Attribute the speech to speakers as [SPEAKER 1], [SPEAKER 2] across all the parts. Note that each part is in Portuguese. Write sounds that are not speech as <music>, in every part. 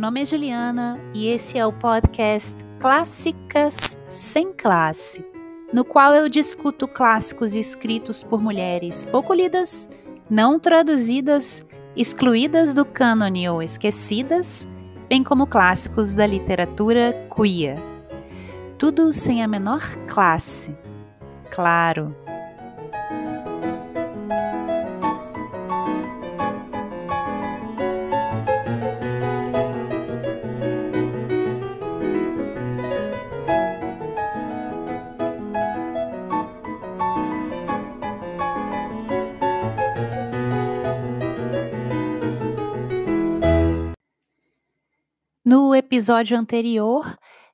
[SPEAKER 1] meu nome é Juliana e esse é o podcast Clássicas Sem Classe, no qual eu discuto clássicos escritos por mulheres pouco lidas, não traduzidas, excluídas do cânone ou esquecidas, bem como clássicos da literatura queer. Tudo sem a menor classe. Claro, episódio anterior,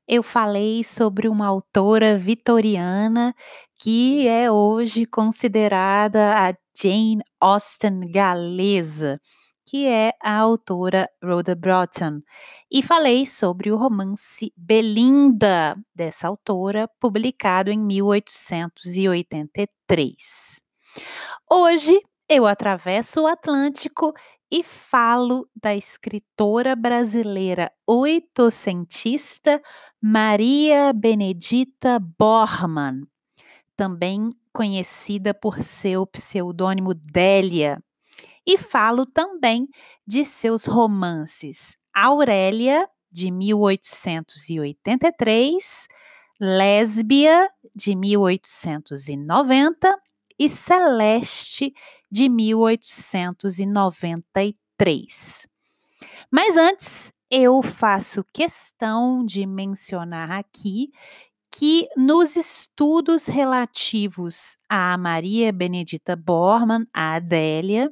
[SPEAKER 1] eu falei sobre uma autora vitoriana que é hoje considerada a Jane Austen galesa, que é a autora Rhoda Broughton. E falei sobre o romance Belinda dessa autora, publicado em 1883. Hoje eu atravesso o Atlântico e falo da escritora brasileira oitocentista Maria Benedita Borman, também conhecida por seu pseudônimo Délia, e falo também de seus romances Aurélia, de 1883, Lésbia, de 1890 e Celeste de 1893. Mas antes, eu faço questão de mencionar aqui que nos estudos relativos a Maria Benedita Borman, a Adélia,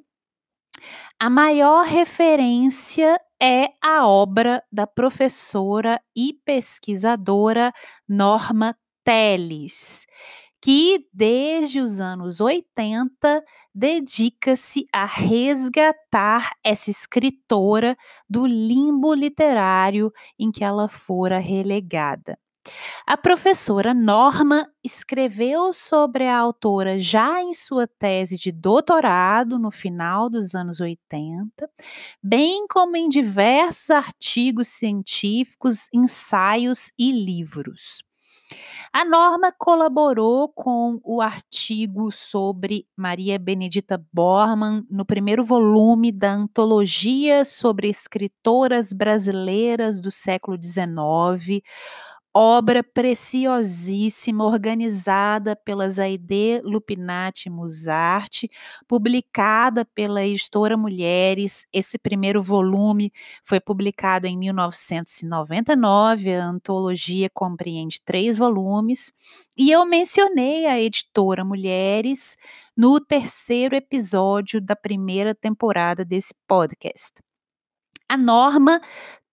[SPEAKER 1] a maior referência é a obra da professora e pesquisadora Norma Teles, que desde os anos 80 dedica-se a resgatar essa escritora do limbo literário em que ela fora relegada. A professora Norma escreveu sobre a autora já em sua tese de doutorado no final dos anos 80, bem como em diversos artigos científicos, ensaios e livros. A norma colaborou com o artigo sobre Maria Benedita Borman no primeiro volume da Antologia sobre Escritoras Brasileiras do Século XIX, obra preciosíssima organizada pela Zaide Lupinati Musarte, publicada pela editora Mulheres. Esse primeiro volume foi publicado em 1999, a antologia compreende três volumes, e eu mencionei a editora Mulheres no terceiro episódio da primeira temporada desse podcast. A norma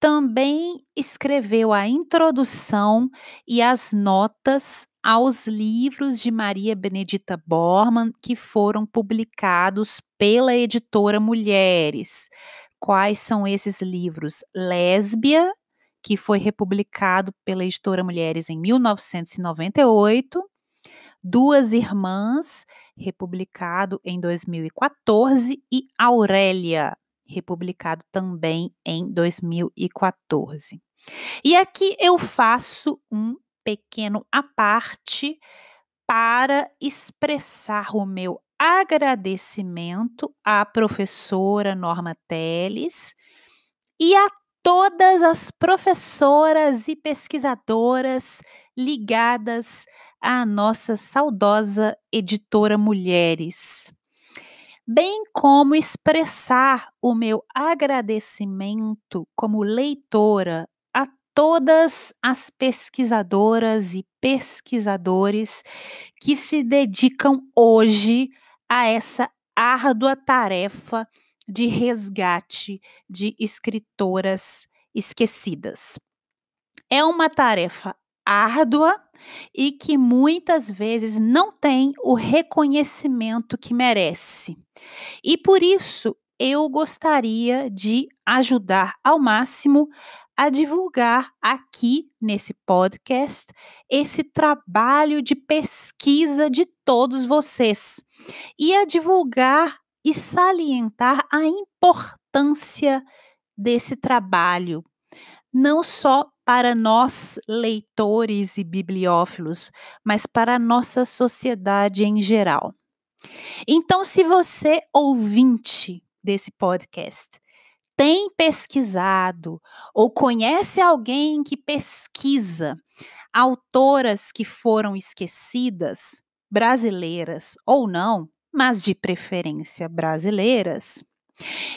[SPEAKER 1] também escreveu a introdução e as notas aos livros de Maria Benedita Borman que foram publicados pela editora Mulheres. Quais são esses livros? Lésbia, que foi republicado pela editora Mulheres em 1998. Duas Irmãs, republicado em 2014, e Aurélia, republicado também em 2014. E aqui eu faço um pequeno aparte para expressar o meu agradecimento à professora Norma Teles e a todas as professoras e pesquisadoras ligadas à nossa saudosa editora Mulheres bem como expressar o meu agradecimento como leitora a todas as pesquisadoras e pesquisadores que se dedicam hoje a essa árdua tarefa de resgate de escritoras esquecidas. É uma tarefa árdua e que muitas vezes não tem o reconhecimento que merece. E por isso eu gostaria de ajudar ao máximo a divulgar aqui nesse podcast esse trabalho de pesquisa de todos vocês e a divulgar e salientar a importância desse trabalho não só para nós leitores e bibliófilos, mas para a nossa sociedade em geral. Então, se você ouvinte desse podcast tem pesquisado ou conhece alguém que pesquisa autoras que foram esquecidas, brasileiras ou não, mas de preferência brasileiras,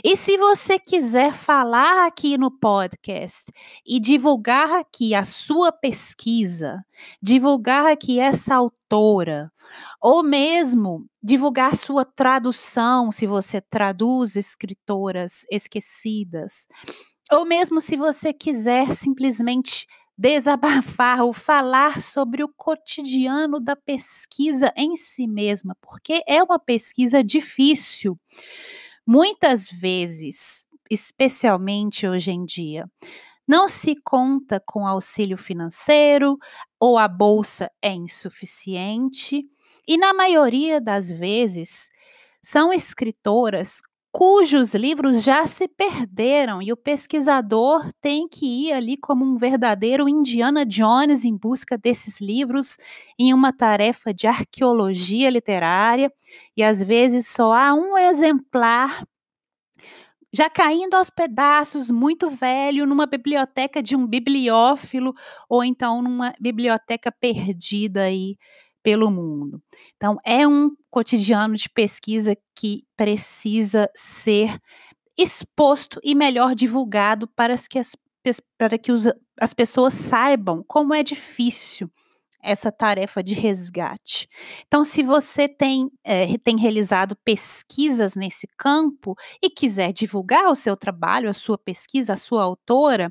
[SPEAKER 1] e se você quiser falar aqui no podcast e divulgar aqui a sua pesquisa, divulgar aqui essa autora, ou mesmo divulgar sua tradução, se você traduz escritoras esquecidas, ou mesmo se você quiser simplesmente desabafar ou falar sobre o cotidiano da pesquisa em si mesma, porque é uma pesquisa difícil. Muitas vezes, especialmente hoje em dia, não se conta com auxílio financeiro ou a bolsa é insuficiente, e na maioria das vezes são escritoras cujos livros já se perderam e o pesquisador tem que ir ali como um verdadeiro Indiana Jones em busca desses livros em uma tarefa de arqueologia literária e às vezes só há um exemplar já caindo aos pedaços, muito velho, numa biblioteca de um bibliófilo ou então numa biblioteca perdida aí pelo mundo. Então, é um cotidiano de pesquisa que precisa ser exposto e melhor divulgado para que as, para que os, as pessoas saibam como é difícil essa tarefa de resgate. Então, se você tem, é, tem realizado pesquisas nesse campo e quiser divulgar o seu trabalho, a sua pesquisa, a sua autora,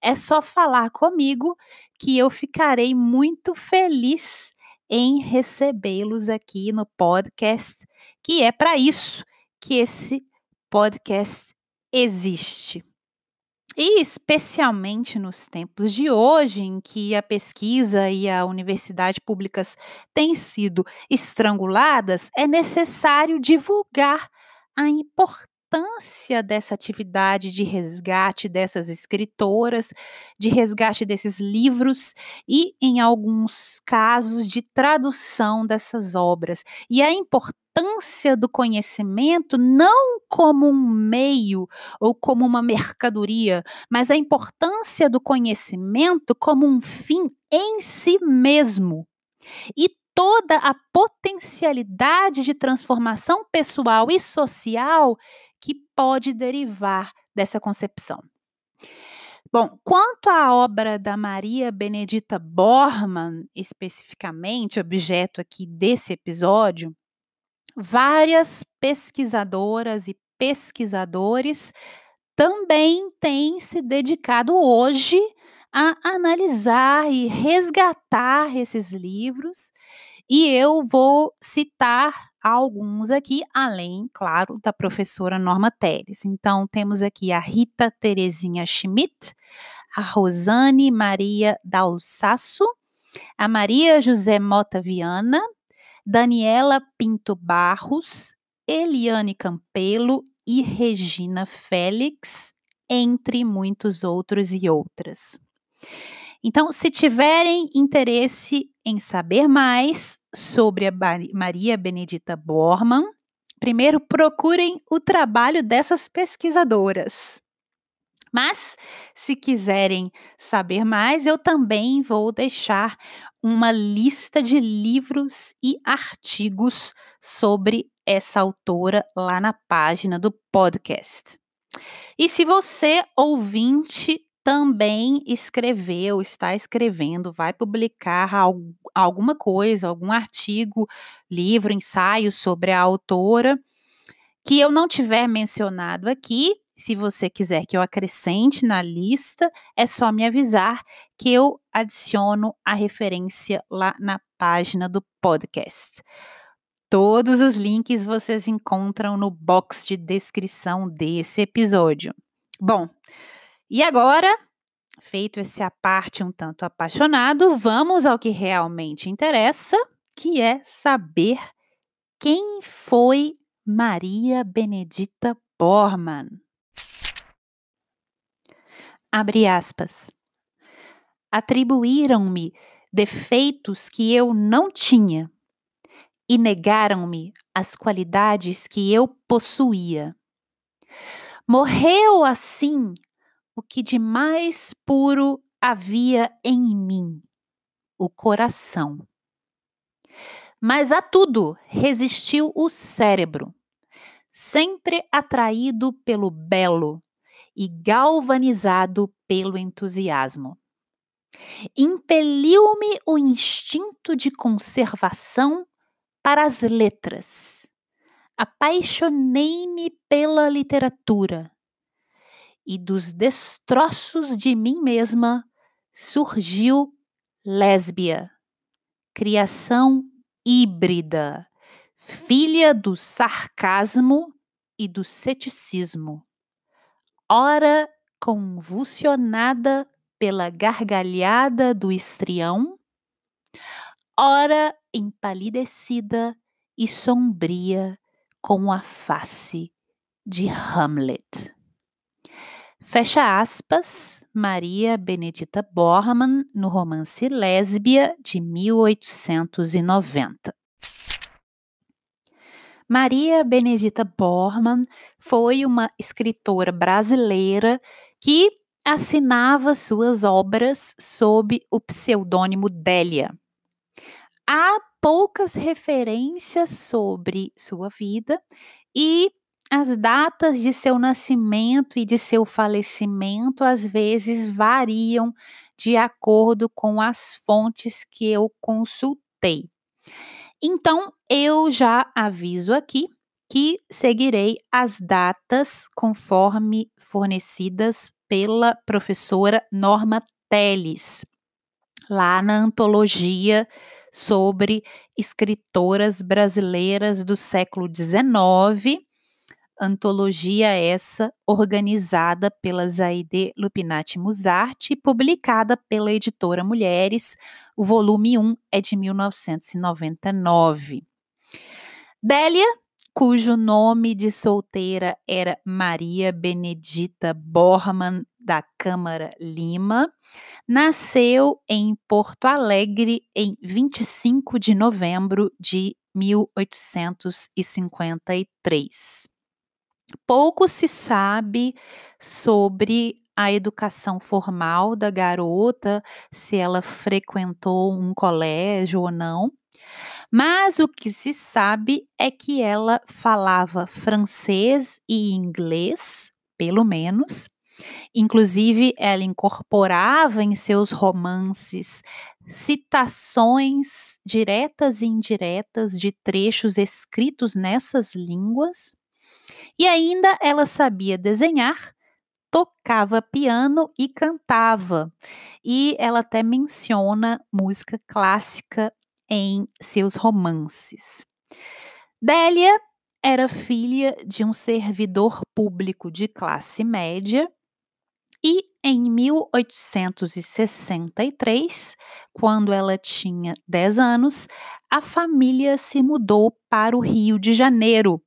[SPEAKER 1] é só falar comigo que eu ficarei muito feliz em recebê-los aqui no podcast, que é para isso que esse podcast existe. E especialmente nos tempos de hoje, em que a pesquisa e a universidade públicas têm sido estranguladas, é necessário divulgar a importância importância dessa atividade de resgate dessas escritoras, de resgate desses livros e, em alguns casos, de tradução dessas obras. E a importância do conhecimento não como um meio ou como uma mercadoria, mas a importância do conhecimento como um fim em si mesmo. E toda a potencialidade de transformação pessoal e social que pode derivar dessa concepção. Bom, quanto à obra da Maria Benedita Borman, especificamente, objeto aqui desse episódio, várias pesquisadoras e pesquisadores também têm se dedicado hoje a analisar e resgatar esses livros, e eu vou citar alguns aqui, além, claro, da professora Norma Teres. Então, temos aqui a Rita Terezinha Schmidt, a Rosane Maria Dalsasso, a Maria José Mota Viana, Daniela Pinto Barros, Eliane Campelo e Regina Félix, entre muitos outros e outras. Então, se tiverem interesse em saber mais sobre a Maria Benedita Bormann, primeiro procurem o trabalho dessas pesquisadoras. Mas, se quiserem saber mais, eu também vou deixar uma lista de livros e artigos sobre essa autora lá na página do podcast. E se você, ouvinte, também escreveu, está escrevendo, vai publicar al alguma coisa, algum artigo, livro, ensaio sobre a autora que eu não tiver mencionado aqui. Se você quiser que eu acrescente na lista, é só me avisar que eu adiciono a referência lá na página do podcast. Todos os links vocês encontram no box de descrição desse episódio. Bom, e agora, feito esse a parte um tanto apaixonado, vamos ao que realmente interessa, que é saber quem foi Maria Benedita Borman. Abre aspas. Atribuíram-me defeitos que eu não tinha e negaram-me as qualidades que eu possuía. Morreu assim o que de mais puro havia em mim, o coração. Mas a tudo resistiu o cérebro, sempre atraído pelo belo e galvanizado pelo entusiasmo. Impeliu-me o instinto de conservação para as letras. Apaixonei-me pela literatura e dos destroços de mim mesma surgiu lésbia, criação híbrida, filha do sarcasmo e do ceticismo, ora convulsionada pela gargalhada do estrião, ora empalidecida e sombria com a face de Hamlet. Fecha aspas, Maria Benedita Bormann, no romance Lésbia, de 1890. Maria Benedita Bormann foi uma escritora brasileira que assinava suas obras sob o pseudônimo Délia. Há poucas referências sobre sua vida e as datas de seu nascimento e de seu falecimento às vezes variam de acordo com as fontes que eu consultei. Então, eu já aviso aqui que seguirei as datas conforme fornecidas pela professora Norma Teles, lá na antologia sobre escritoras brasileiras do século XIX, antologia essa organizada pela Zaide Lupinati Musart e publicada pela editora Mulheres. O volume 1 é de 1999. Délia, cujo nome de solteira era Maria Benedita Borman da Câmara Lima, nasceu em Porto Alegre em 25 de novembro de 1853. Pouco se sabe sobre a educação formal da garota, se ela frequentou um colégio ou não. Mas o que se sabe é que ela falava francês e inglês, pelo menos. Inclusive, ela incorporava em seus romances citações diretas e indiretas de trechos escritos nessas línguas. E ainda ela sabia desenhar, tocava piano e cantava. E ela até menciona música clássica em seus romances. Délia era filha de um servidor público de classe média e em 1863, quando ela tinha 10 anos, a família se mudou para o Rio de Janeiro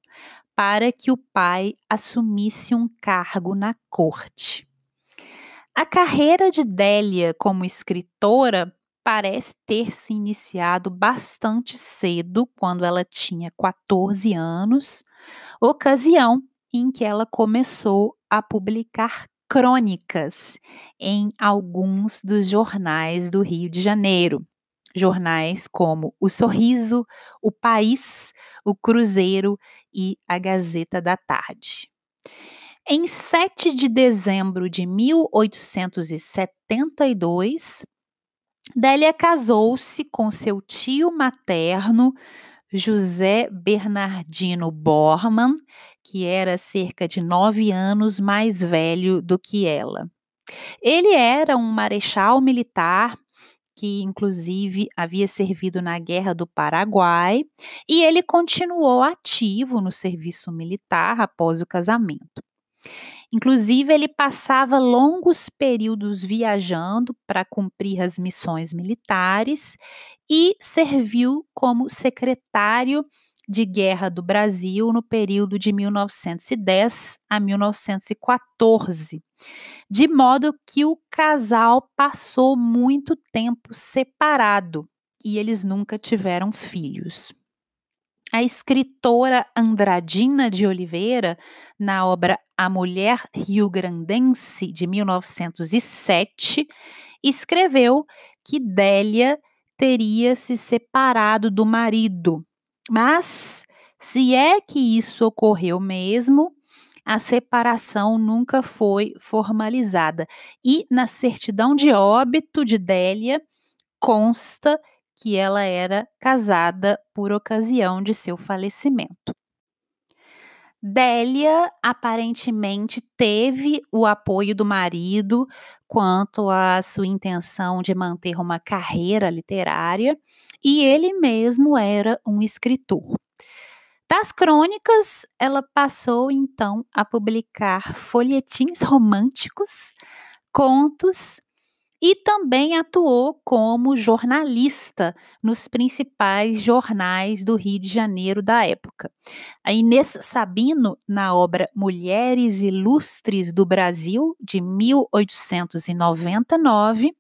[SPEAKER 1] para que o pai assumisse um cargo na corte. A carreira de Délia como escritora parece ter se iniciado bastante cedo, quando ela tinha 14 anos, ocasião em que ela começou a publicar crônicas em alguns dos jornais do Rio de Janeiro jornais como O Sorriso, O País, O Cruzeiro e A Gazeta da Tarde. Em 7 de dezembro de 1872, Délia casou-se com seu tio materno, José Bernardino Borman, que era cerca de nove anos mais velho do que ela. Ele era um marechal militar que inclusive havia servido na Guerra do Paraguai, e ele continuou ativo no serviço militar após o casamento. Inclusive, ele passava longos períodos viajando para cumprir as missões militares e serviu como secretário de guerra do Brasil no período de 1910 a 1914, de modo que o casal passou muito tempo separado e eles nunca tiveram filhos. A escritora Andradina de Oliveira, na obra A Mulher Rio-Grandense, de 1907, escreveu que Délia teria se separado do marido mas, se é que isso ocorreu mesmo, a separação nunca foi formalizada. E na certidão de óbito de Délia consta que ela era casada por ocasião de seu falecimento. Délia aparentemente teve o apoio do marido quanto à sua intenção de manter uma carreira literária, e ele mesmo era um escritor. Das crônicas, ela passou então a publicar folhetins românticos, contos e também atuou como jornalista nos principais jornais do Rio de Janeiro da época. A Inês Sabino, na obra Mulheres Ilustres do Brasil, de 1899,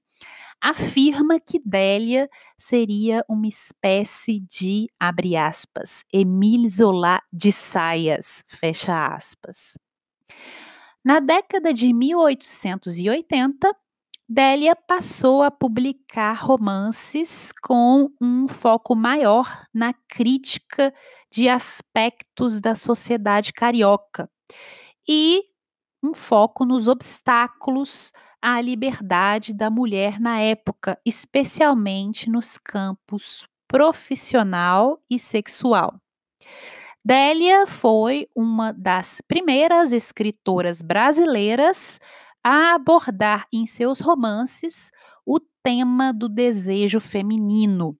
[SPEAKER 1] afirma que Délia seria uma espécie de, abre aspas, Emile Zola de saias, fecha aspas. Na década de 1880, Délia passou a publicar romances com um foco maior na crítica de aspectos da sociedade carioca e um foco nos obstáculos à liberdade da mulher na época, especialmente nos campos profissional e sexual. Délia foi uma das primeiras escritoras brasileiras a abordar em seus romances o tema do desejo feminino,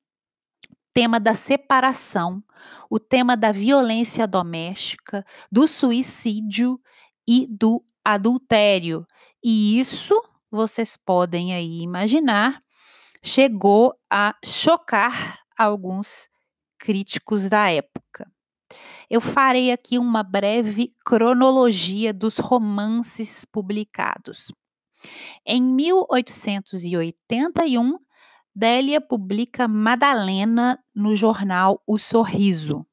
[SPEAKER 1] tema da separação, o tema da violência doméstica, do suicídio e do adultério. E isso, vocês podem aí imaginar, chegou a chocar alguns críticos da época eu farei aqui uma breve cronologia dos romances publicados. Em 1881, Délia publica Madalena no jornal O Sorriso.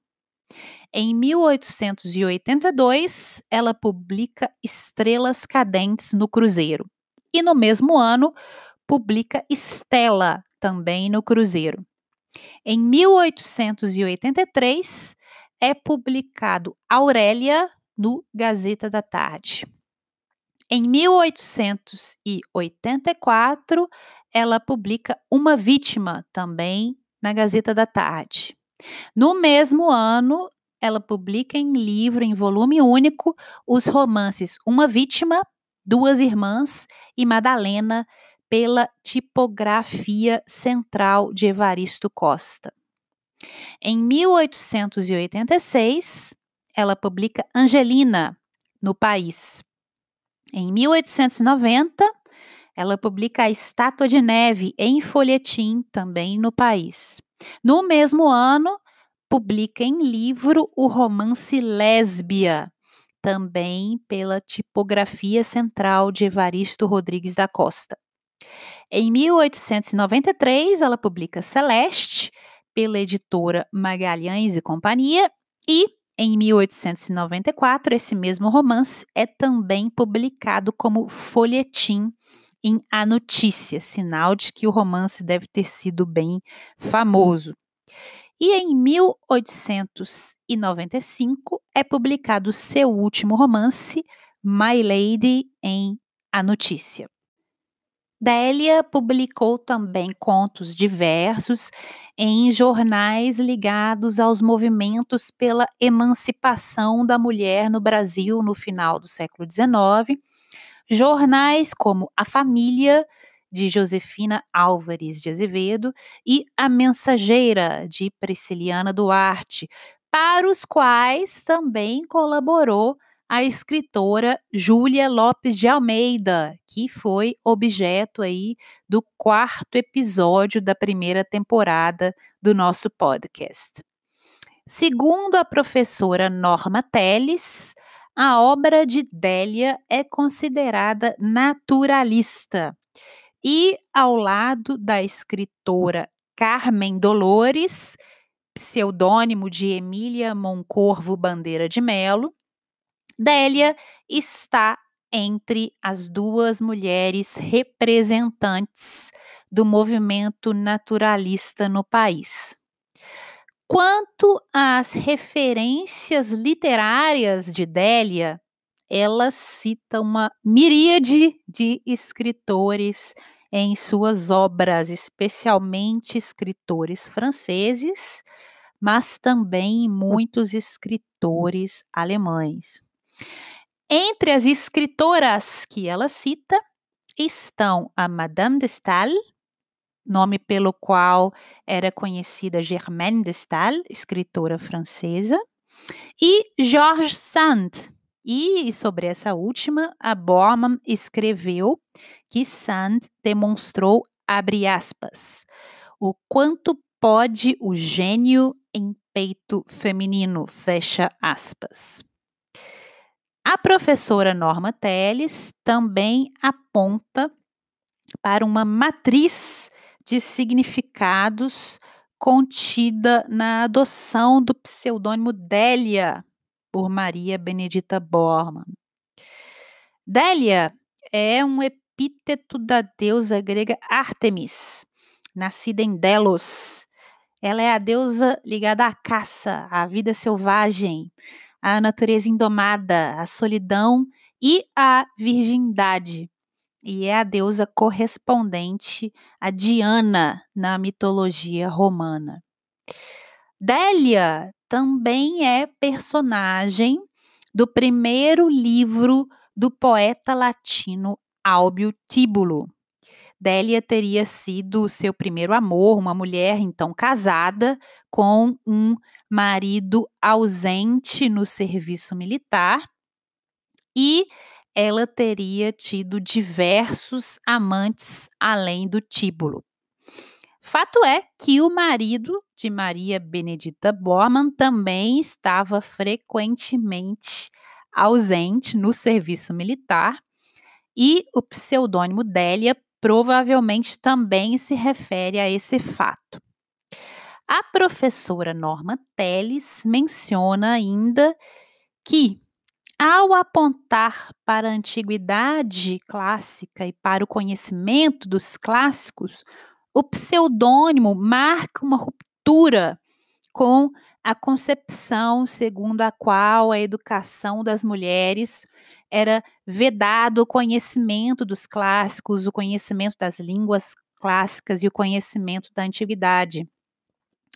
[SPEAKER 1] Em 1882, ela publica Estrelas Cadentes no Cruzeiro. E no mesmo ano, publica Estela, também no Cruzeiro. Em 1883, é publicado Aurélia no Gazeta da Tarde. Em 1884, ela publica Uma Vítima, também na Gazeta da Tarde. No mesmo ano, ela publica em livro, em volume único, os romances Uma Vítima, Duas Irmãs e Madalena, pela tipografia central de Evaristo Costa. Em 1886, ela publica Angelina no País. Em 1890, ela publica A Estátua de Neve em folhetim também no país. No mesmo ano, publica em livro o romance Lésbia, também pela Tipografia Central de Evaristo Rodrigues da Costa. Em 1893, ela publica Celeste, pela editora Magalhães e Companhia, e em 1894, esse mesmo romance é também publicado como folhetim em A Notícia, sinal de que o romance deve ter sido bem famoso. E em 1895 é publicado seu último romance, My Lady em A Notícia. Délia publicou também contos diversos em jornais ligados aos movimentos pela emancipação da mulher no Brasil no final do século XIX, jornais como A Família, de Josefina Álvares de Azevedo, e A Mensageira, de Prisciliana Duarte, para os quais também colaborou a escritora Júlia Lopes de Almeida, que foi objeto aí do quarto episódio da primeira temporada do nosso podcast. Segundo a professora Norma Teles, a obra de Délia é considerada naturalista. E ao lado da escritora Carmen Dolores, pseudônimo de Emília Moncorvo Bandeira de Melo, Délia está entre as duas mulheres representantes do movimento naturalista no país. Quanto às referências literárias de Délia, ela cita uma miríade de escritores em suas obras, especialmente escritores franceses, mas também muitos escritores alemães. Entre as escritoras que ela cita estão a Madame de Stael, nome pelo qual era conhecida Germaine de Stael, escritora francesa, e Georges Sand. E sobre essa última, a Bormann escreveu que Sand demonstrou, abre aspas, o quanto pode o gênio em peito feminino, fecha aspas. A professora Norma Teles também aponta para uma matriz de significados contida na adoção do pseudônimo Délia por Maria Benedita Bormann. Délia é um epíteto da deusa grega Artemis, nascida em Delos. Ela é a deusa ligada à caça, à vida selvagem, a natureza indomada, a solidão e a virgindade. E é a deusa correspondente a Diana na mitologia romana. Délia também é personagem do primeiro livro do poeta latino Álbio Tíbulo. Délia teria sido seu primeiro amor, uma mulher então casada com um marido ausente no serviço militar e ela teria tido diversos amantes além do Tíbulo. Fato é que o marido de Maria Benedita Bormann também estava frequentemente ausente no serviço militar e o pseudônimo Délia provavelmente também se refere a esse fato. A professora Norma Teles menciona ainda que, ao apontar para a antiguidade clássica e para o conhecimento dos clássicos, o pseudônimo marca uma ruptura com a concepção segundo a qual a educação das mulheres era vedado o conhecimento dos clássicos, o conhecimento das línguas clássicas e o conhecimento da antiguidade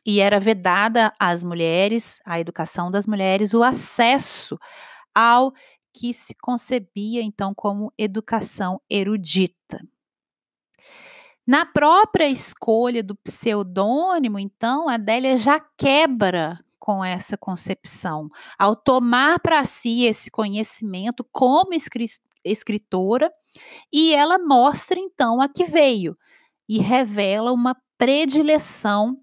[SPEAKER 1] e era vedada às mulheres, à educação das mulheres, o acesso ao que se concebia então como educação erudita. Na própria escolha do pseudônimo, então, Adélia já quebra com essa concepção. Ao tomar para si esse conhecimento como escritora, e ela mostra então a que veio e revela uma predileção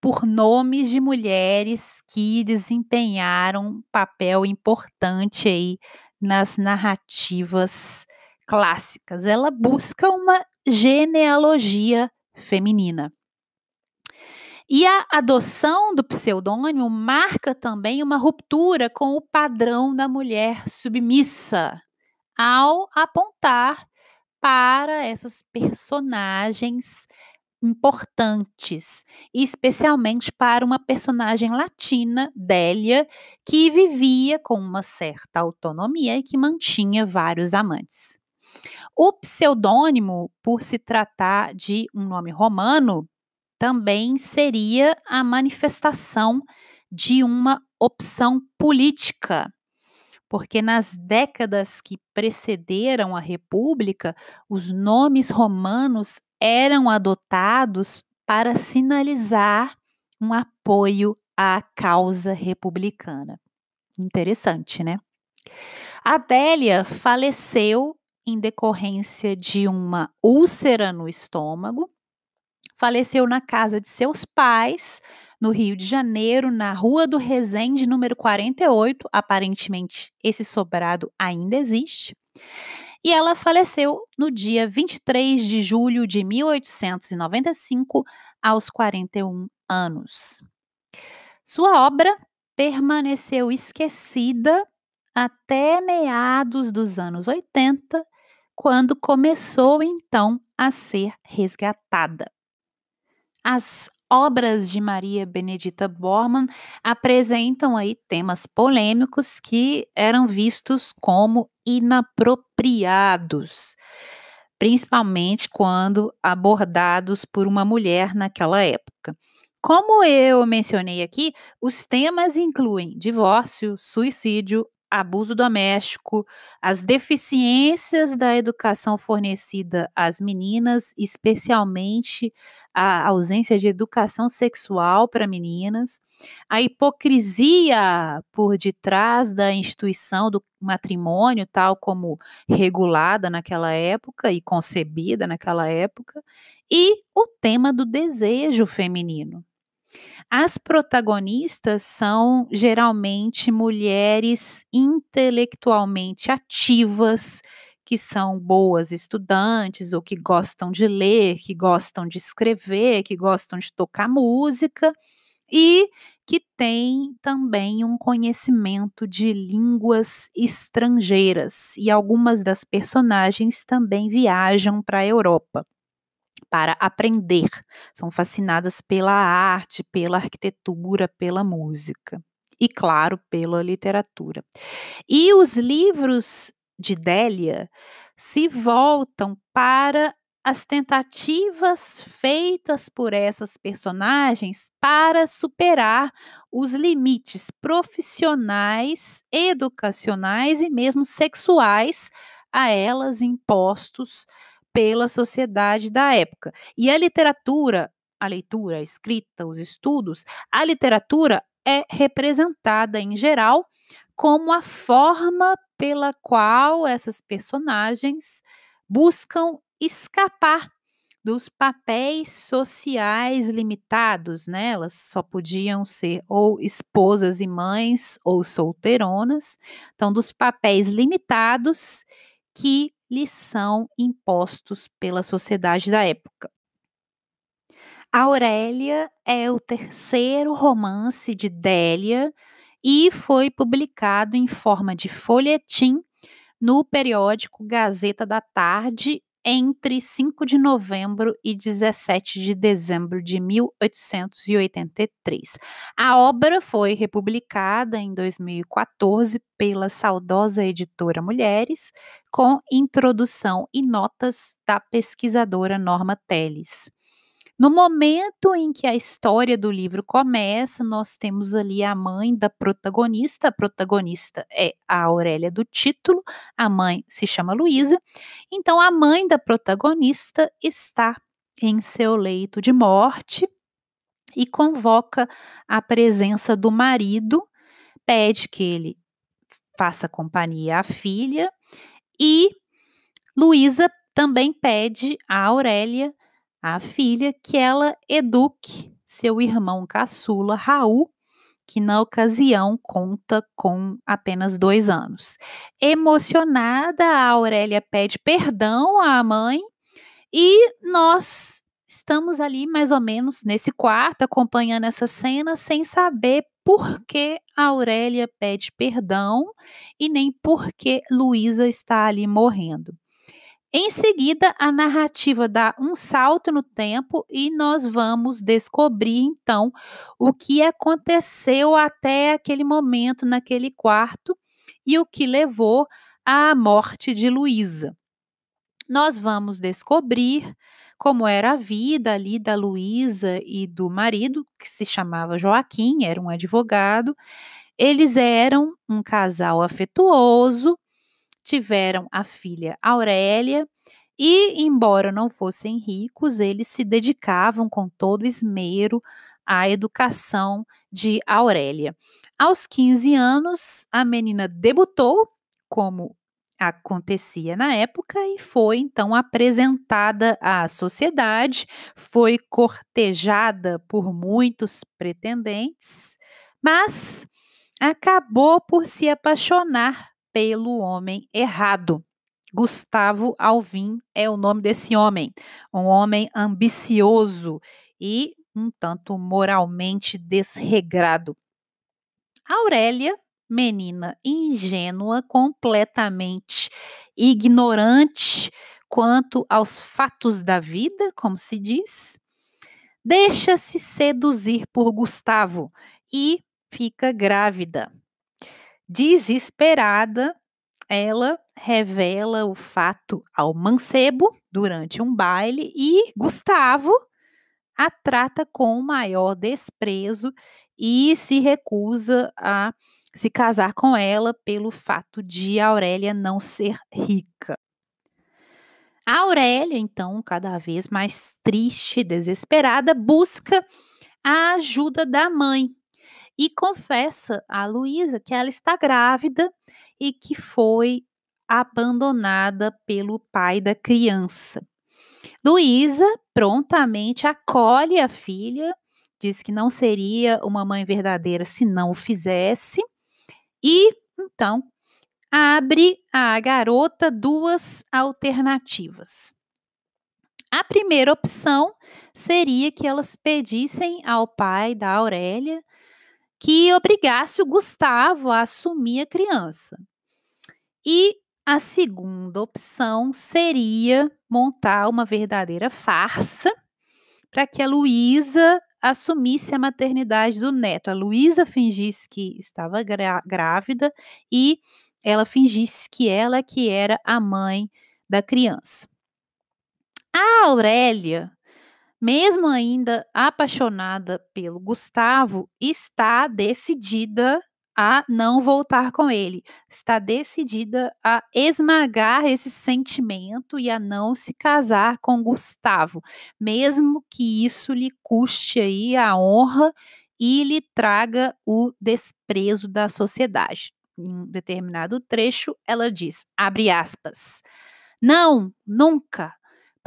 [SPEAKER 1] por nomes de mulheres que desempenharam um papel importante aí nas narrativas clássicas. Ela busca uma genealogia feminina. E a adoção do pseudônimo marca também uma ruptura com o padrão da mulher submissa, ao apontar para essas personagens importantes, especialmente para uma personagem latina, Délia, que vivia com uma certa autonomia e que mantinha vários amantes. O pseudônimo, por se tratar de um nome romano, também seria a manifestação de uma opção política porque nas décadas que precederam a República, os nomes romanos eram adotados para sinalizar um apoio à causa republicana. Interessante, né? Adélia faleceu em decorrência de uma úlcera no estômago. Faleceu na casa de seus pais, no Rio de Janeiro, na Rua do Resende, número 48. Aparentemente, esse sobrado ainda existe e ela faleceu no dia 23 de julho de 1895, aos 41 anos. Sua obra permaneceu esquecida até meados dos anos 80, quando começou então a ser resgatada. As obras de Maria Benedita Borman apresentam aí temas polêmicos que eram vistos como inapropriados, principalmente quando abordados por uma mulher naquela época. Como eu mencionei aqui, os temas incluem divórcio, suicídio, abuso doméstico, as deficiências da educação fornecida às meninas, especialmente a ausência de educação sexual para meninas, a hipocrisia por detrás da instituição do matrimônio, tal como regulada naquela época e concebida naquela época, e o tema do desejo feminino. As protagonistas são geralmente mulheres intelectualmente ativas, que são boas estudantes ou que gostam de ler, que gostam de escrever, que gostam de tocar música e que têm também um conhecimento de línguas estrangeiras. E algumas das personagens também viajam para a Europa para aprender. São fascinadas pela arte, pela arquitetura, pela música e, claro, pela literatura. E os livros de Délia se voltam para as tentativas feitas por essas personagens para superar os limites profissionais, educacionais e mesmo sexuais a elas impostos pela sociedade da época. E a literatura, a leitura, a escrita, os estudos, a literatura é representada em geral como a forma pela qual essas personagens buscam escapar dos papéis sociais limitados, né? Elas só podiam ser ou esposas e mães ou solteironas, então dos papéis limitados que lhes são impostos pela sociedade da época. Aurélia é o terceiro romance de Délia e foi publicado em forma de folhetim no periódico Gazeta da Tarde entre 5 de novembro e 17 de dezembro de 1883. A obra foi republicada em 2014 pela saudosa editora Mulheres, com introdução e notas da pesquisadora Norma Teles. No momento em que a história do livro começa, nós temos ali a mãe da protagonista. A protagonista é a Aurélia do título, a mãe se chama Luísa. Então, a mãe da protagonista está em seu leito de morte e convoca a presença do marido, pede que ele faça companhia à filha e Luísa também pede a Aurélia a filha que ela eduque seu irmão caçula, Raul, que na ocasião conta com apenas dois anos. Emocionada, a Aurélia pede perdão à mãe e nós estamos ali mais ou menos nesse quarto acompanhando essa cena sem saber por que a Aurélia pede perdão e nem por que Luísa está ali morrendo. Em seguida, a narrativa dá um salto no tempo e nós vamos descobrir então o que aconteceu até aquele momento naquele quarto e o que levou à morte de Luísa. Nós vamos descobrir como era a vida ali da Luísa e do marido, que se chamava Joaquim, era um advogado. Eles eram um casal afetuoso tiveram a filha Aurélia, e, embora não fossem ricos, eles se dedicavam com todo esmero à educação de Aurélia. Aos 15 anos, a menina debutou, como acontecia na época, e foi então apresentada à sociedade, foi cortejada por muitos pretendentes, mas acabou por se apaixonar pelo homem errado. Gustavo Alvim é o nome desse homem, um homem ambicioso e um tanto moralmente desregrado. Aurélia, menina ingênua, completamente ignorante quanto aos fatos da vida, como se diz, deixa-se seduzir por Gustavo e fica grávida. Desesperada, ela revela o fato ao mancebo durante um baile e Gustavo a trata com o maior desprezo e se recusa a se casar com ela pelo fato de Aurélia não ser rica. A Aurélia, então, cada vez mais triste e desesperada, busca a ajuda da mãe, e confessa a Luísa que ela está grávida e que foi abandonada pelo pai da criança. Luísa prontamente acolhe a filha, diz que não seria uma mãe verdadeira se não o fizesse, e então abre à garota duas alternativas. A primeira opção seria que elas pedissem ao pai da Aurélia que obrigasse o Gustavo a assumir a criança. E a segunda opção seria montar uma verdadeira farsa para que a Luísa assumisse a maternidade do neto. A Luísa fingisse que estava grávida e ela fingisse que ela que era a mãe da criança. A Aurélia mesmo ainda apaixonada pelo Gustavo, está decidida a não voltar com ele, está decidida a esmagar esse sentimento e a não se casar com Gustavo, mesmo que isso lhe custe aí a honra e lhe traga o desprezo da sociedade. Em um determinado trecho, ela diz, abre aspas, não, nunca,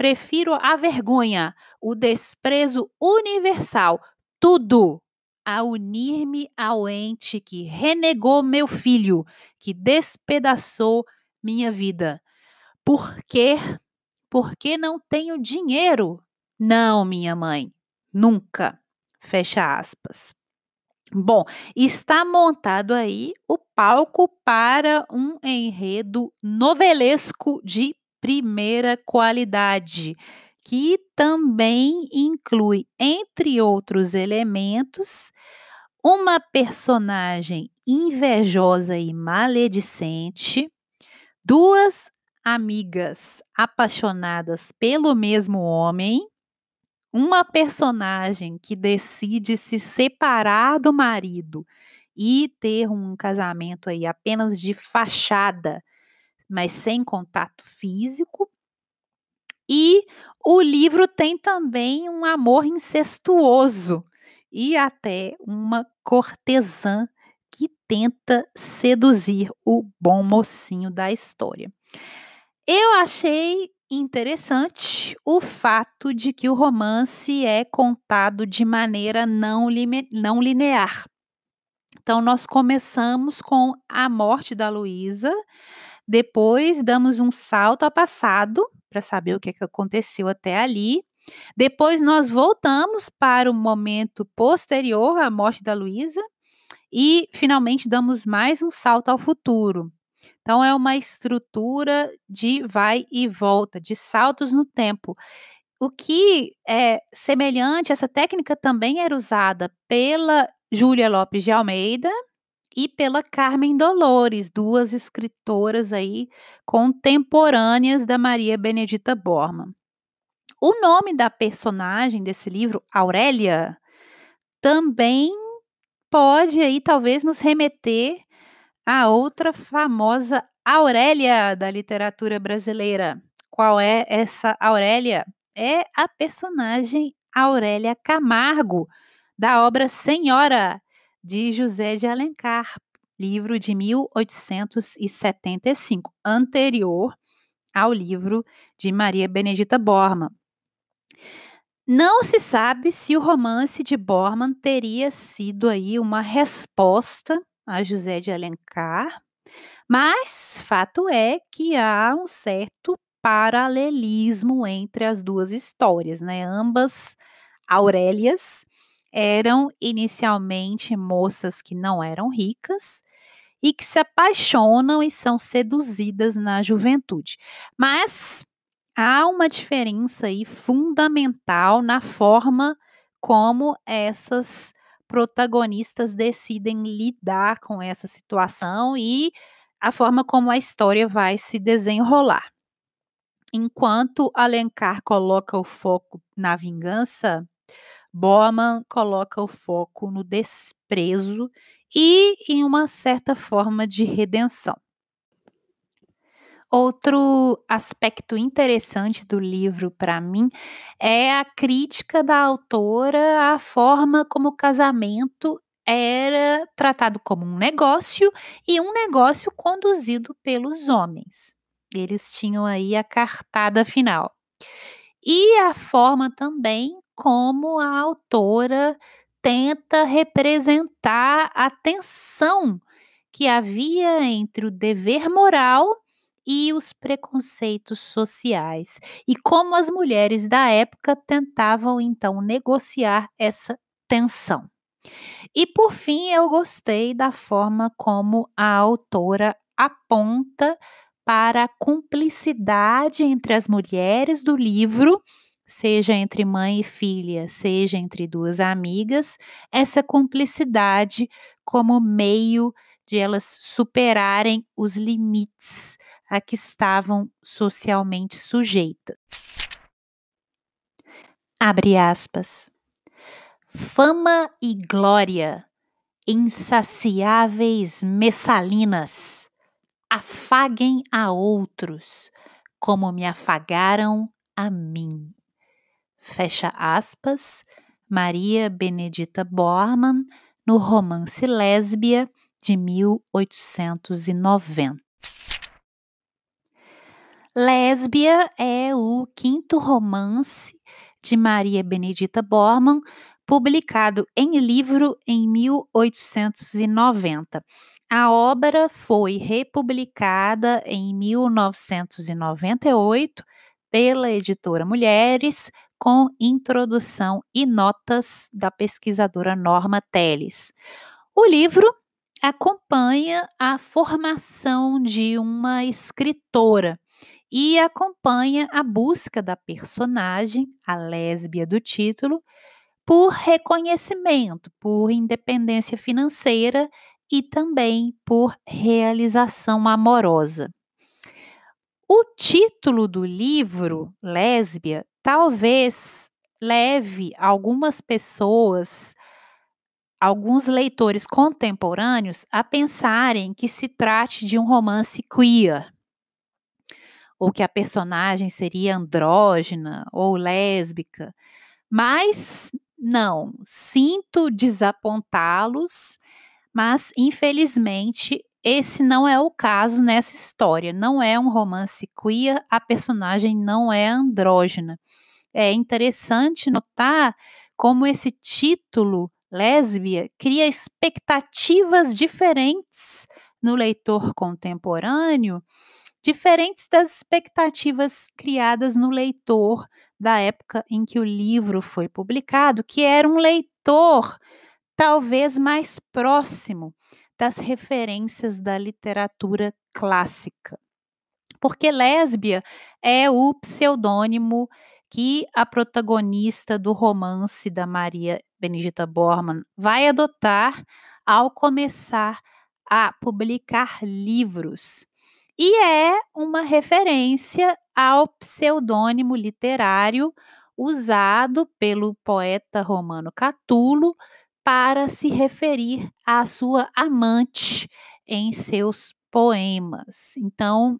[SPEAKER 1] Prefiro a vergonha, o desprezo universal, tudo a unir-me ao ente que renegou meu filho, que despedaçou minha vida. Por quê? Porque não tenho dinheiro. Não, minha mãe, nunca. Fecha aspas. Bom, está montado aí o palco para um enredo novelesco de primeira qualidade, que também inclui, entre outros elementos, uma personagem invejosa e maledicente, duas amigas apaixonadas pelo mesmo homem, uma personagem que decide se separar do marido e ter um casamento aí apenas de fachada mas sem contato físico. E o livro tem também um amor incestuoso e até uma cortesã que tenta seduzir o bom mocinho da história. Eu achei interessante o fato de que o romance é contado de maneira não, não linear. Então, nós começamos com a morte da Luísa, depois damos um salto ao passado para saber o que, é que aconteceu até ali. Depois nós voltamos para o momento posterior à morte da Luísa e finalmente damos mais um salto ao futuro. Então é uma estrutura de vai e volta, de saltos no tempo. O que é semelhante, essa técnica também era usada pela Júlia Lopes de Almeida, e pela Carmen Dolores, duas escritoras aí contemporâneas da Maria Benedita Borma. O nome da personagem desse livro, Aurélia, também pode aí talvez nos remeter a outra famosa Aurélia da literatura brasileira. Qual é essa Aurélia? É a personagem Aurélia Camargo, da obra Senhora, de José de Alencar, livro de 1875, anterior ao livro de Maria Benedita Borman. Não se sabe se o romance de Borman teria sido aí uma resposta a José de Alencar, mas fato é que há um certo paralelismo entre as duas histórias, né? Ambas Aurélias eram inicialmente moças que não eram ricas e que se apaixonam e são seduzidas na juventude. Mas há uma diferença aí fundamental na forma como essas protagonistas decidem lidar com essa situação e a forma como a história vai se desenrolar. Enquanto Alencar coloca o foco na vingança, Bormann coloca o foco no desprezo e em uma certa forma de redenção. Outro aspecto interessante do livro para mim é a crítica da autora à forma como o casamento era tratado como um negócio e um negócio conduzido pelos homens. Eles tinham aí a cartada final. E a forma também como a autora tenta representar a tensão que havia entre o dever moral e os preconceitos sociais, e como as mulheres da época tentavam então negociar essa tensão. E por fim, eu gostei da forma como a autora aponta para a cumplicidade entre as mulheres do livro seja entre mãe e filha, seja entre duas amigas, essa cumplicidade como meio de elas superarem os limites a que estavam socialmente sujeitas. Abre aspas. Fama e glória, insaciáveis messalinas, afaguem a outros como me afagaram a mim fecha aspas, Maria Benedita Bormann no romance Lésbia de 1890. Lésbia é o quinto romance de Maria Benedita Bormann, publicado em livro em 1890. A obra foi republicada em 1998 pela editora Mulheres, com introdução e notas da pesquisadora Norma Teles. O livro acompanha a formação de uma escritora e acompanha a busca da personagem, a lésbia do título, por reconhecimento, por independência financeira e também por realização amorosa. O título do livro, Lésbia, talvez leve algumas pessoas, alguns leitores contemporâneos, a pensarem que se trate de um romance queer, ou que a personagem seria andrógena ou lésbica. Mas não, sinto desapontá-los, mas infelizmente esse não é o caso nessa história. Não é um romance queer, a personagem não é andrógena é interessante notar como esse título lésbia cria expectativas diferentes no leitor contemporâneo, diferentes das expectativas criadas no leitor da época em que o livro foi publicado, que era um leitor talvez mais próximo das referências da literatura clássica. Porque lésbia é o pseudônimo que a protagonista do romance da Maria Benedita Borman vai adotar ao começar a publicar livros. E é uma referência ao pseudônimo literário usado pelo poeta romano Catulo para se referir à sua amante em seus poemas. Então,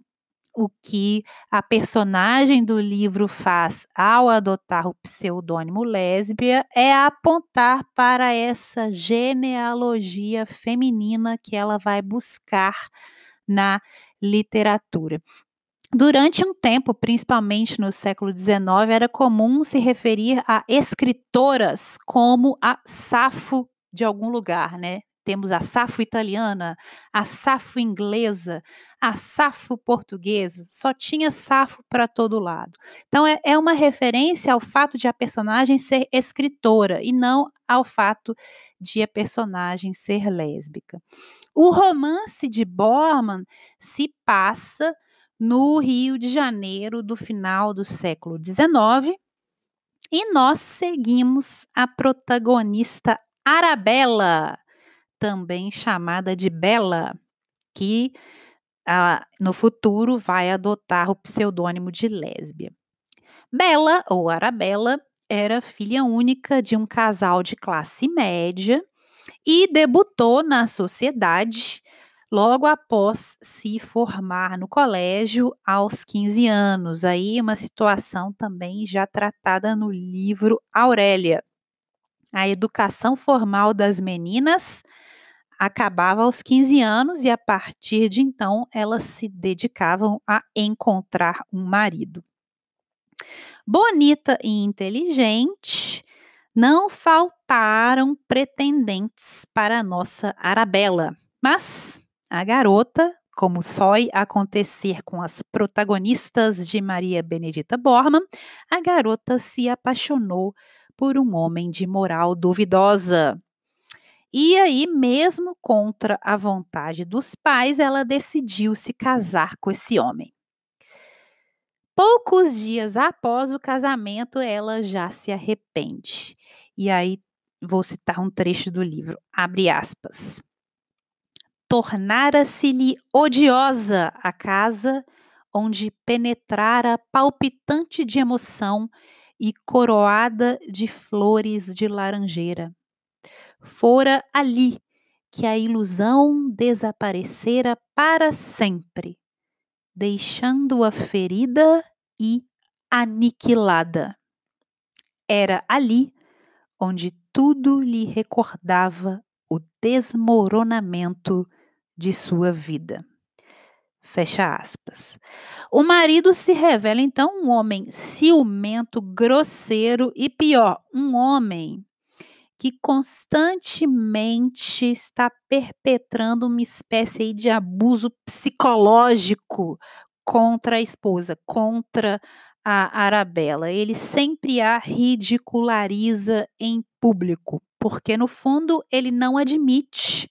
[SPEAKER 1] o que a personagem do livro faz ao adotar o pseudônimo lésbia é apontar para essa genealogia feminina que ela vai buscar na literatura. Durante um tempo, principalmente no século XIX, era comum se referir a escritoras como a Safo de algum lugar, né? temos a safo italiana, a safo inglesa, a safo portuguesa, só tinha safo para todo lado. Então é, é uma referência ao fato de a personagem ser escritora e não ao fato de a personagem ser lésbica. O romance de Borman se passa no Rio de Janeiro do final do século XIX e nós seguimos a protagonista Arabella, também chamada de Bela, que ah, no futuro vai adotar o pseudônimo de lésbia. Bela, ou Arabella, era filha única de um casal de classe média e debutou na sociedade logo após se formar no colégio aos 15 anos. Aí uma situação também já tratada no livro Aurélia a educação formal das meninas acabava aos 15 anos e a partir de então elas se dedicavam a encontrar um marido. Bonita e inteligente, não faltaram pretendentes para a nossa Arabella, mas a garota, como só acontecer com as protagonistas de Maria Benedita Borman, a garota se apaixonou por um homem de moral duvidosa. E aí, mesmo contra a vontade dos pais, ela decidiu se casar com esse homem. Poucos dias após o casamento, ela já se arrepende. E aí, vou citar um trecho do livro, abre aspas. Tornara-se-lhe odiosa a casa onde penetrara palpitante de emoção e coroada de flores de laranjeira. Fora ali que a ilusão desaparecera para sempre, deixando-a ferida e aniquilada. Era ali onde tudo lhe recordava o desmoronamento de sua vida. Fecha aspas. O marido se revela então um homem ciumento, grosseiro e pior, um homem que constantemente está perpetrando uma espécie de abuso psicológico contra a esposa, contra a Arabella. Ele sempre a ridiculariza em público, porque no fundo ele não admite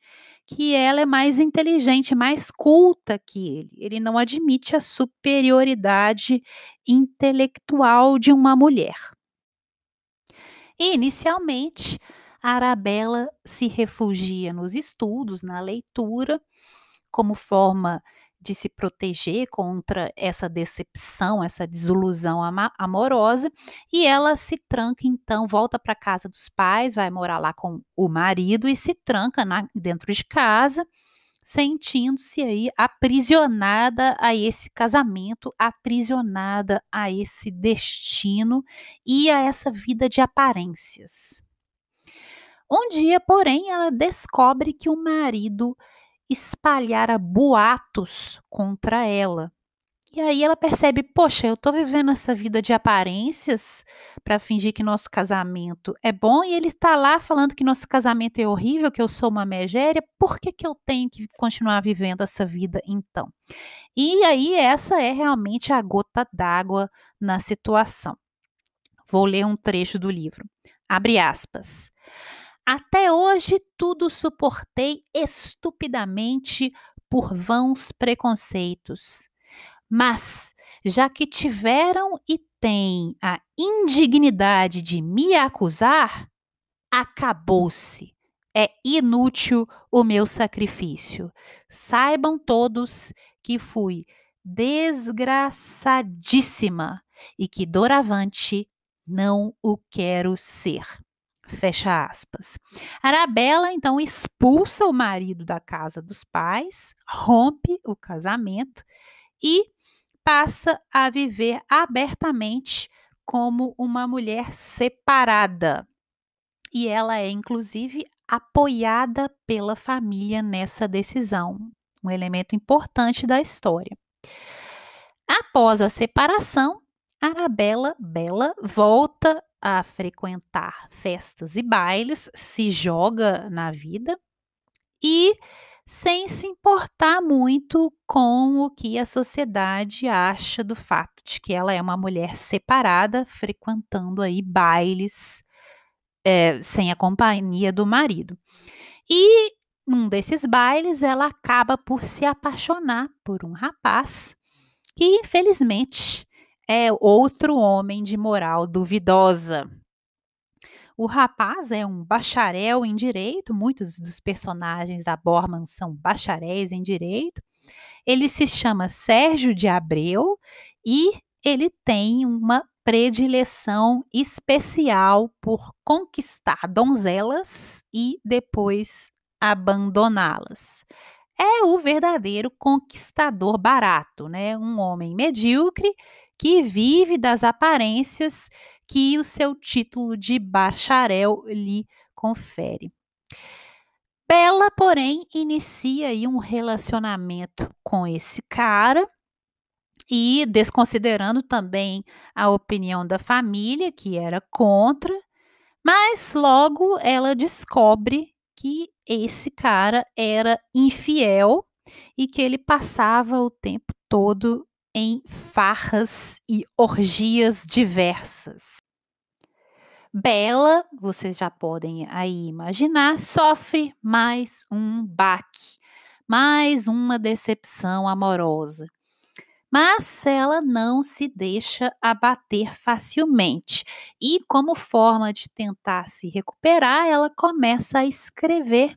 [SPEAKER 1] que ela é mais inteligente, mais culta que ele. Ele não admite a superioridade intelectual de uma mulher. E, inicialmente, Arabella se refugia nos estudos, na leitura, como forma de se proteger contra essa decepção, essa desilusão amorosa, e ela se tranca então, volta para casa dos pais, vai morar lá com o marido e se tranca na, dentro de casa, sentindo-se aí aprisionada a esse casamento, aprisionada a esse destino e a essa vida de aparências. Um dia, porém, ela descobre que o marido espalhara boatos contra ela. E aí ela percebe, poxa, eu tô vivendo essa vida de aparências para fingir que nosso casamento é bom e ele tá lá falando que nosso casamento é horrível, que eu sou uma megéria, por que que eu tenho que continuar vivendo essa vida então? E aí essa é realmente a gota d'água na situação. Vou ler um trecho do livro. Abre aspas. Até hoje tudo suportei estupidamente por vãos preconceitos. Mas, já que tiveram e têm a indignidade de me acusar, acabou-se. É inútil o meu sacrifício. Saibam todos que fui desgraçadíssima e que doravante não o quero ser. Fecha aspas. Arabella então expulsa o marido da casa dos pais, rompe o casamento e passa a viver abertamente como uma mulher separada. E ela é inclusive apoiada pela família nessa decisão, um elemento importante da história. Após a separação, Arabella Bela volta a frequentar festas e bailes, se joga na vida e sem se importar muito com o que a sociedade acha do fato de que ela é uma mulher separada, frequentando aí bailes é, sem a companhia do marido. E num desses bailes ela acaba por se apaixonar por um rapaz que infelizmente é outro homem de moral duvidosa. O rapaz é um bacharel em direito, muitos dos personagens da Borman são bacharéis em direito. Ele se chama Sérgio de Abreu e ele tem uma predileção especial por conquistar donzelas e depois abandoná-las. É o verdadeiro conquistador barato, né? Um homem medíocre que vive das aparências que o seu título de bacharel lhe confere. Bela, porém, inicia aí um relacionamento com esse cara e desconsiderando também a opinião da família, que era contra, mas logo ela descobre que esse cara era infiel e que ele passava o tempo todo em farras e orgias diversas. Bela, vocês já podem aí imaginar, sofre mais um baque, mais uma decepção amorosa. Mas ela não se deixa abater facilmente e, como forma de tentar se recuperar, ela começa a escrever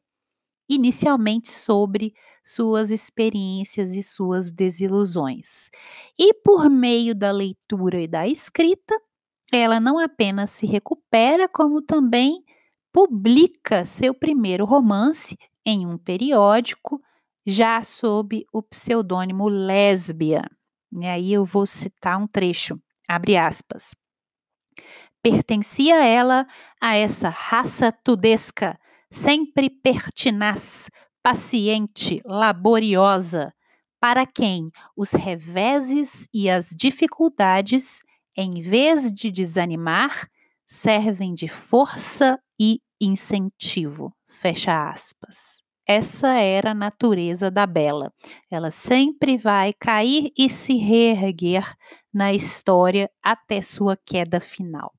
[SPEAKER 1] inicialmente sobre suas experiências e suas desilusões. E por meio da leitura e da escrita, ela não apenas se recupera, como também publica seu primeiro romance em um periódico, já sob o pseudônimo Lésbia. E aí eu vou citar um trecho, abre aspas. Pertencia ela a essa raça tudesca, sempre pertinaz, paciente, laboriosa, para quem os reveses e as dificuldades, em vez de desanimar, servem de força e incentivo. Fecha aspas. Essa era a natureza da Bela. Ela sempre vai cair e se reerguer na história até sua queda final.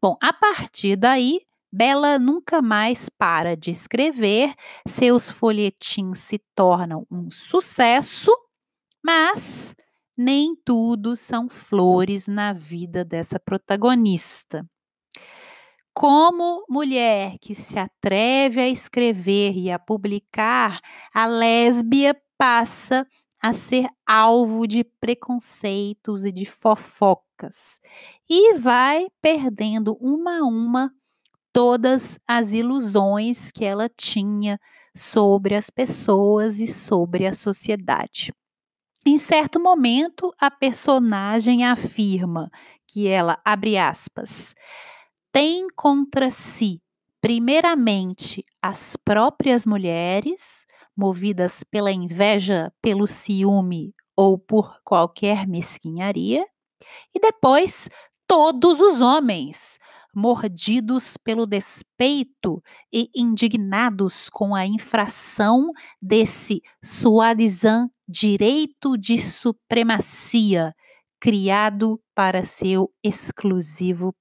[SPEAKER 1] Bom, a partir daí, Bela nunca mais para de escrever, seus folhetins se tornam um sucesso, mas nem tudo são flores na vida dessa protagonista. Como mulher que se atreve a escrever e a publicar, a lésbia passa a ser alvo de preconceitos e de fofocas e vai perdendo uma a uma todas as ilusões que ela tinha sobre as pessoas e sobre a sociedade. Em certo momento, a personagem afirma que ela, abre aspas, tem contra si, primeiramente, as próprias mulheres, movidas pela inveja, pelo ciúme ou por qualquer mesquinharia, e depois todos os homens, mordidos pelo despeito e indignados com a infração desse suadizan direito de supremacia criado para seu exclusivo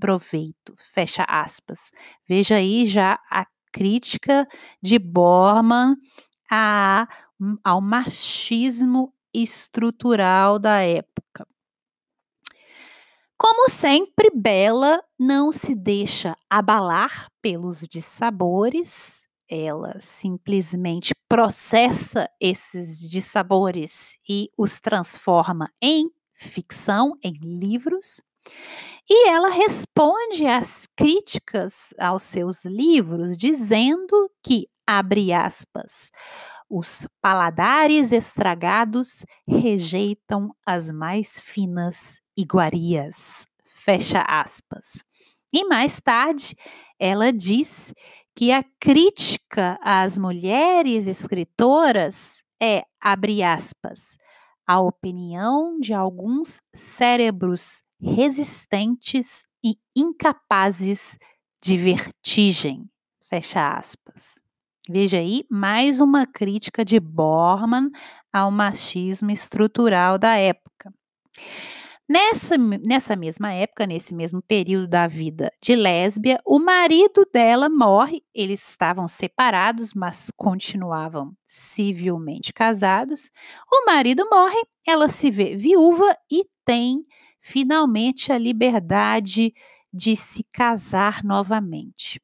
[SPEAKER 1] proveito. Fecha aspas. Veja aí já a crítica de Borman a, ao machismo estrutural da época como sempre, Bela não se deixa abalar pelos dissabores, ela simplesmente processa esses dissabores e os transforma em ficção, em livros. E ela responde às críticas aos seus livros dizendo que, abre aspas, os paladares estragados rejeitam as mais finas iguarias. Fecha aspas. E mais tarde, ela diz que a crítica às mulheres escritoras é, abre aspas, a opinião de alguns cérebros resistentes e incapazes de vertigem. Fecha aspas. Veja aí mais uma crítica de Borman ao machismo estrutural da época. Nessa, nessa mesma época, nesse mesmo período da vida de lésbia, o marido dela morre. Eles estavam separados, mas continuavam civilmente casados. O marido morre, ela se vê viúva e tem finalmente a liberdade de se casar novamente.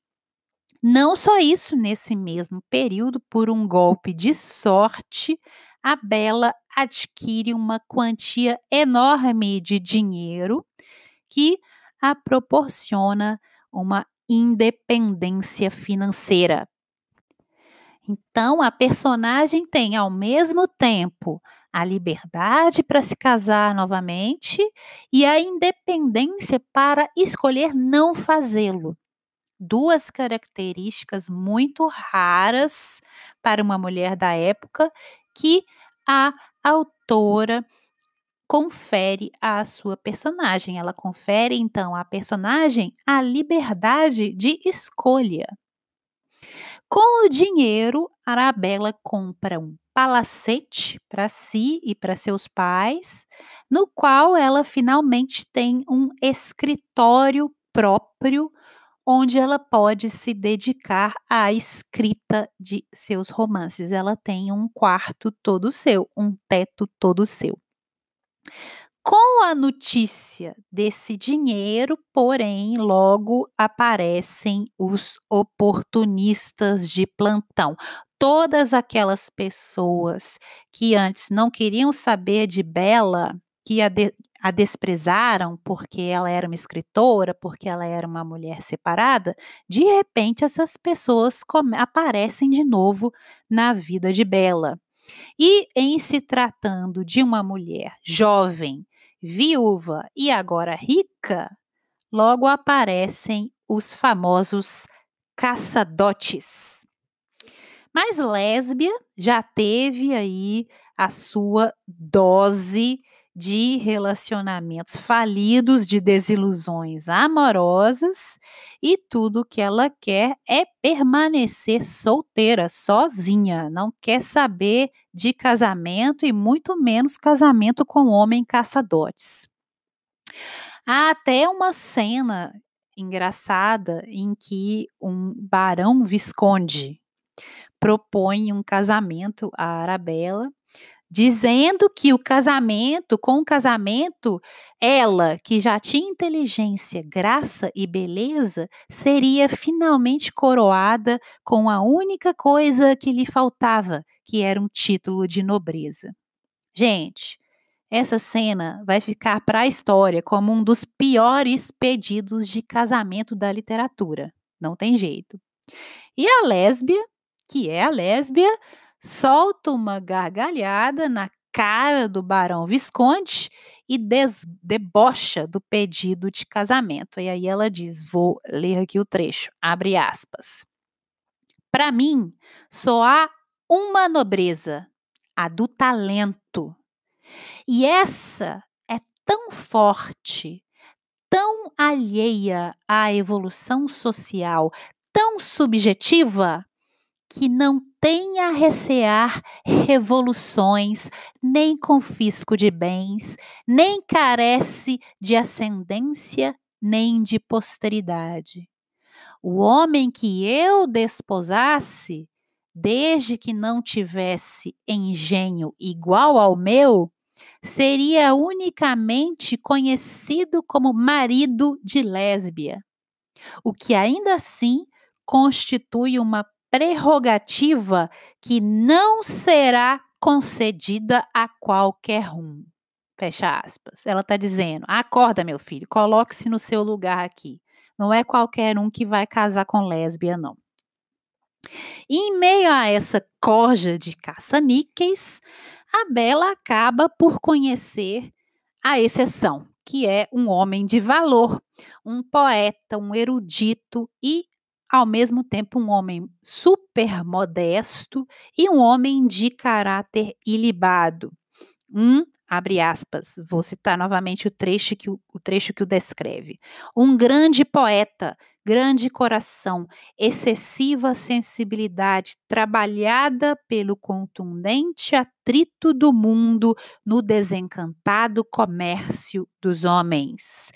[SPEAKER 1] Não só isso, nesse mesmo período, por um golpe de sorte, a Bela adquire uma quantia enorme de dinheiro que a proporciona uma independência financeira. Então, a personagem tem ao mesmo tempo a liberdade para se casar novamente e a independência para escolher não fazê-lo duas características muito raras para uma mulher da época que a autora confere à sua personagem. Ela confere então à personagem a liberdade de escolha. Com o dinheiro, Arabella compra um palacete para si e para seus pais, no qual ela finalmente tem um escritório próprio onde ela pode se dedicar à escrita de seus romances. Ela tem um quarto todo seu, um teto todo seu. Com a notícia desse dinheiro, porém, logo aparecem os oportunistas de plantão. Todas aquelas pessoas que antes não queriam saber de Bela, que a, de, a desprezaram porque ela era uma escritora, porque ela era uma mulher separada, de repente essas pessoas aparecem de novo na vida de Bela. E em se tratando de uma mulher jovem, viúva e agora rica, logo aparecem os famosos caçadotes. Mas Lésbia já teve aí a sua dose de relacionamentos falidos, de desilusões amorosas, e tudo que ela quer é permanecer solteira, sozinha, não quer saber de casamento e muito menos casamento com homem caçadores. Há até uma cena engraçada em que um barão visconde propõe um casamento à Arabella dizendo que o casamento, com o casamento, ela, que já tinha inteligência, graça e beleza, seria finalmente coroada com a única coisa que lhe faltava, que era um título de nobreza. Gente, essa cena vai ficar para a história como um dos piores pedidos de casamento da literatura. Não tem jeito. E a lésbia, que é a lésbia, solta uma gargalhada na cara do barão Visconde e des, debocha do pedido de casamento. E aí ela diz: vou ler aqui o trecho, abre aspas. Para mim, só há uma nobreza, a do talento. E essa é tão forte, tão alheia à evolução social, tão subjetiva, que não tenha a recear revoluções, nem confisco de bens, nem carece de ascendência, nem de posteridade. O homem que eu desposasse, desde que não tivesse engenho igual ao meu, seria unicamente conhecido como marido de Lésbia, o que ainda assim constitui uma prerrogativa que não será concedida a qualquer um. Fecha aspas. Ela está dizendo: acorda, meu filho, coloque-se no seu lugar aqui. Não é qualquer um que vai casar com lésbia, não. em meio a essa corja de caça-níqueis, a Bela acaba por conhecer a exceção, que é um homem de valor, um poeta, um erudito e ao mesmo tempo um homem super modesto e um homem de caráter ilibado. Um, abre aspas, vou citar novamente o trecho que o, o trecho que o descreve. Um grande poeta, grande coração, excessiva sensibilidade, trabalhada pelo contundente atrito do mundo no desencantado comércio dos homens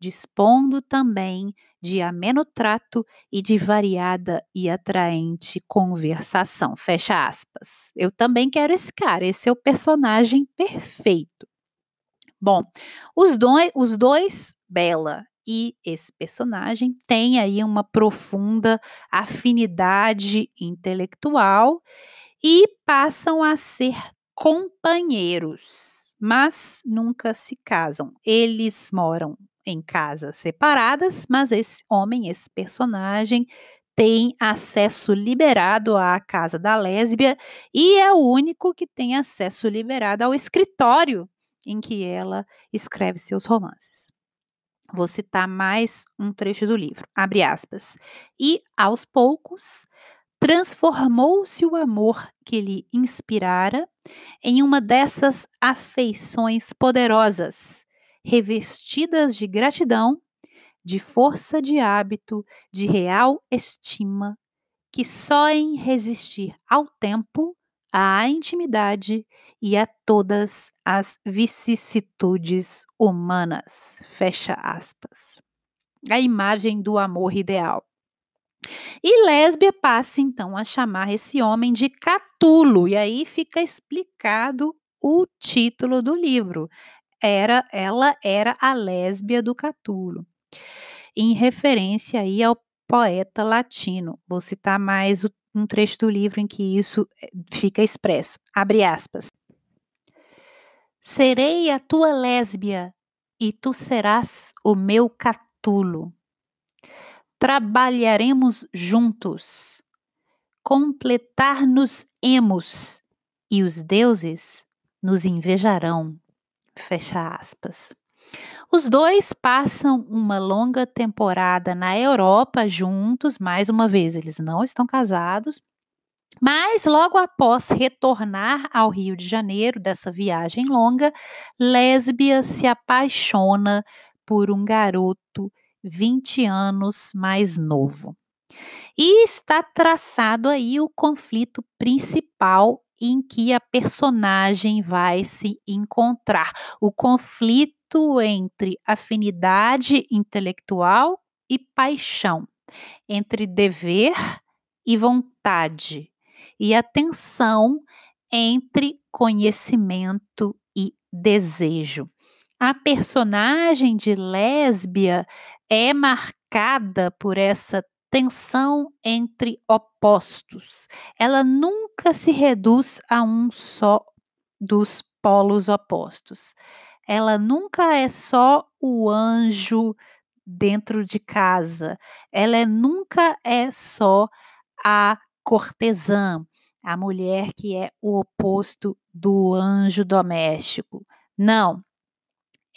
[SPEAKER 1] dispondo também de ameno trato e de variada e atraente conversação. Fecha aspas. Eu também quero esse cara, esse é o personagem perfeito. Bom, os dois, os dois Bela e esse personagem têm aí uma profunda afinidade intelectual e passam a ser companheiros, mas nunca se casam. Eles moram em casas separadas, mas esse homem, esse personagem, tem acesso liberado à casa da lésbia e é o único que tem acesso liberado ao escritório em que ela escreve seus romances. Vou citar mais um trecho do livro, abre aspas. E, aos poucos, transformou-se o amor que lhe inspirara em uma dessas afeições poderosas revestidas de gratidão, de força de hábito, de real estima, que só em resistir ao tempo, à intimidade e a todas as vicissitudes humanas. Fecha aspas. A imagem do amor ideal. E Lésbia passa então a chamar esse homem de Catulo, e aí fica explicado o título do livro era, ela era a lésbia do Catulo, em referência aí ao poeta latino. Vou citar mais um trecho do livro em que isso eh, fica expresso. Abre aspas. Serei a tua lésbia e tu serás o meu Catulo. Trabalharemos juntos, completar-nos-emos e os deuses nos invejarão. Fecha aspas. Os dois passam uma longa temporada na Europa juntos, mais uma vez, eles não estão casados, mas logo após retornar ao Rio de Janeiro dessa viagem longa, Lésbia se apaixona por um garoto 20 anos mais novo. E está traçado aí o conflito principal em que a personagem vai se encontrar. O conflito entre afinidade intelectual e paixão, entre dever e vontade, e a tensão entre conhecimento e desejo. A personagem de lésbia é marcada por essa tensão entre opostos. Ela nunca se reduz a um só dos polos opostos. Ela nunca é só o anjo dentro de casa. Ela nunca é só a cortesã, a mulher que é o oposto do anjo doméstico. Não.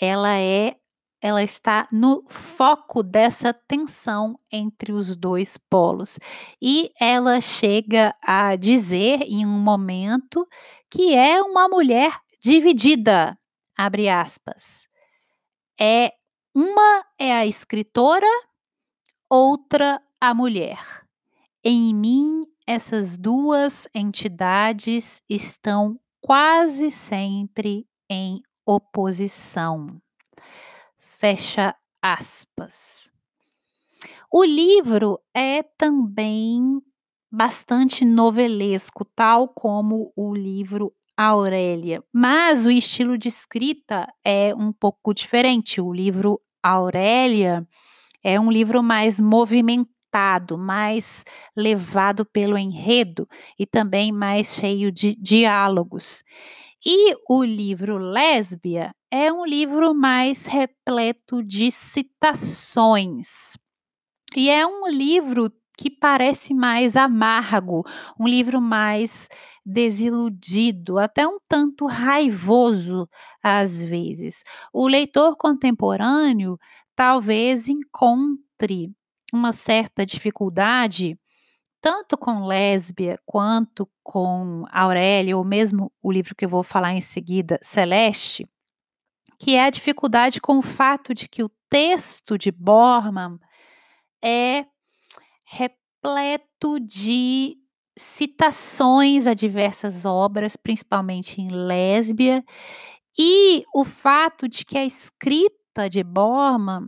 [SPEAKER 1] Ela é ela está no foco dessa tensão entre os dois polos. E ela chega a dizer em um momento que é uma mulher dividida, abre aspas. É uma é a escritora, outra a mulher. Em mim, essas duas entidades estão quase sempre em oposição. Fecha aspas. O livro é também bastante novelesco, tal como o livro Aurélia, mas o estilo de escrita é um pouco diferente. O livro Aurélia é um livro mais movimentado, mais levado pelo enredo e também mais cheio de diálogos. E o livro Lésbia é um livro mais repleto de citações. E é um livro que parece mais amargo, um livro mais desiludido, até um tanto raivoso às vezes. O leitor contemporâneo talvez encontre uma certa dificuldade tanto com Lésbia quanto com Aurélia, ou mesmo o livro que eu vou falar em seguida, Celeste, que é a dificuldade com o fato de que o texto de Borman é repleto de citações a diversas obras, principalmente em Lésbia, e o fato de que a escrita de Borman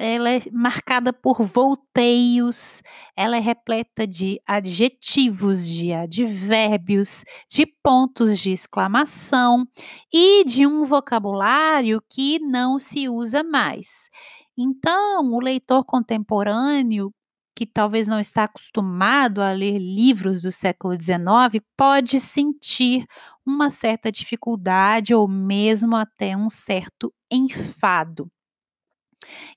[SPEAKER 1] ela é marcada por volteios, ela é repleta de adjetivos, de advérbios, de pontos de exclamação e de um vocabulário que não se usa mais. Então, o leitor contemporâneo que talvez não está acostumado a ler livros do século XIX pode sentir uma certa dificuldade ou mesmo até um certo enfado.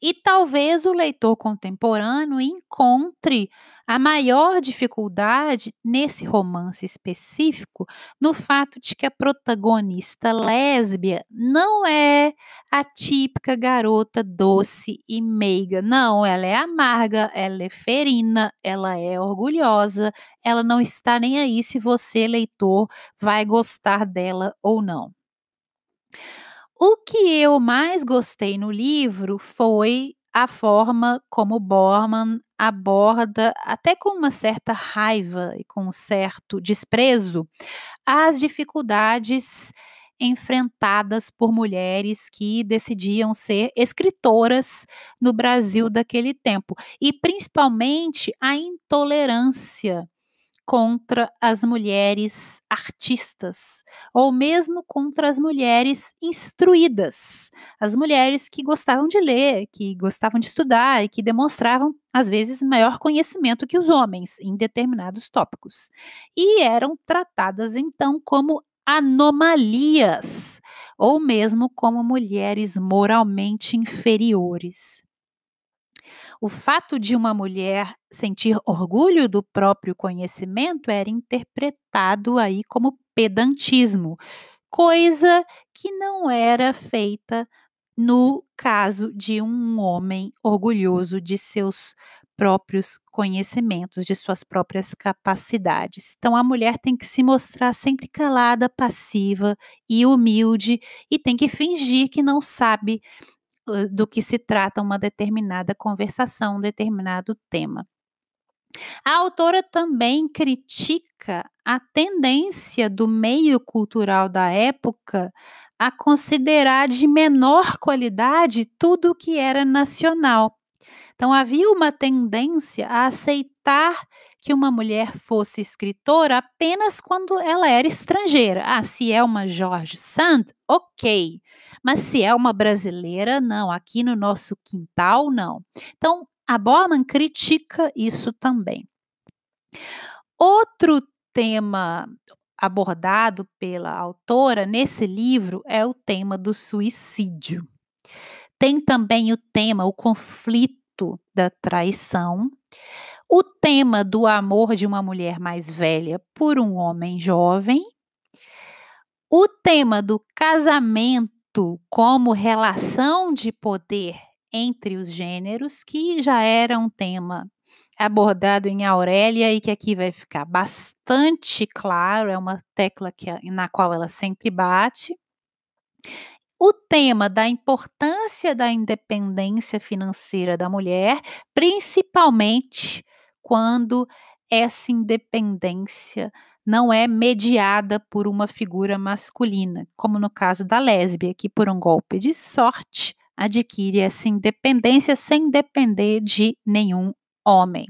[SPEAKER 1] E talvez o leitor contemporâneo encontre a maior dificuldade nesse romance específico no fato de que a protagonista lésbia não é a típica garota doce e meiga. Não, ela é amarga, ela é ferina, ela é orgulhosa, ela não está nem aí se você, leitor, vai gostar dela ou não. O que eu mais gostei no livro foi a forma como Borman aborda, até com uma certa raiva e com um certo desprezo, as dificuldades enfrentadas por mulheres que decidiam ser escritoras no Brasil daquele tempo e principalmente a intolerância contra as mulheres artistas, ou mesmo contra as mulheres instruídas, as mulheres que gostavam de ler, que gostavam de estudar e que demonstravam, às vezes, maior conhecimento que os homens em determinados tópicos. E eram tratadas, então, como anomalias, ou mesmo como mulheres moralmente inferiores. O fato de uma mulher sentir orgulho do próprio conhecimento era interpretado aí como pedantismo, coisa que não era feita no caso de um homem orgulhoso de seus próprios conhecimentos, de suas próprias capacidades. Então, a mulher tem que se mostrar sempre calada, passiva e humilde e tem que fingir que não sabe eh, do que se trata uma determinada conversação, um determinado tema. A autora também critica a tendência do meio cultural da época a considerar de menor qualidade tudo o que era nacional. Então havia uma tendência a aceitar que uma mulher fosse escritora apenas quando ela era estrangeira. Ah, se é uma Jorge Sand, ok. Mas se é uma brasileira, não. Aqui no nosso quintal, não. Então, a Borman critica isso também. Outro tema abordado pela autora nesse livro é o tema do suicídio. Tem também o tema, o conflito da traição o tema do amor de uma mulher mais velha por um homem jovem, o tema do casamento como relação de poder entre os gêneros, que já era um tema abordado em Aurélia e que aqui vai ficar bastante claro, é uma tecla que, na qual ela sempre bate. O tema da importância da independência financeira da mulher, principalmente quando essa independência não é mediada por uma figura masculina, como no caso da lésbia, que por um golpe de sorte adquire essa independência sem depender de nenhum homem.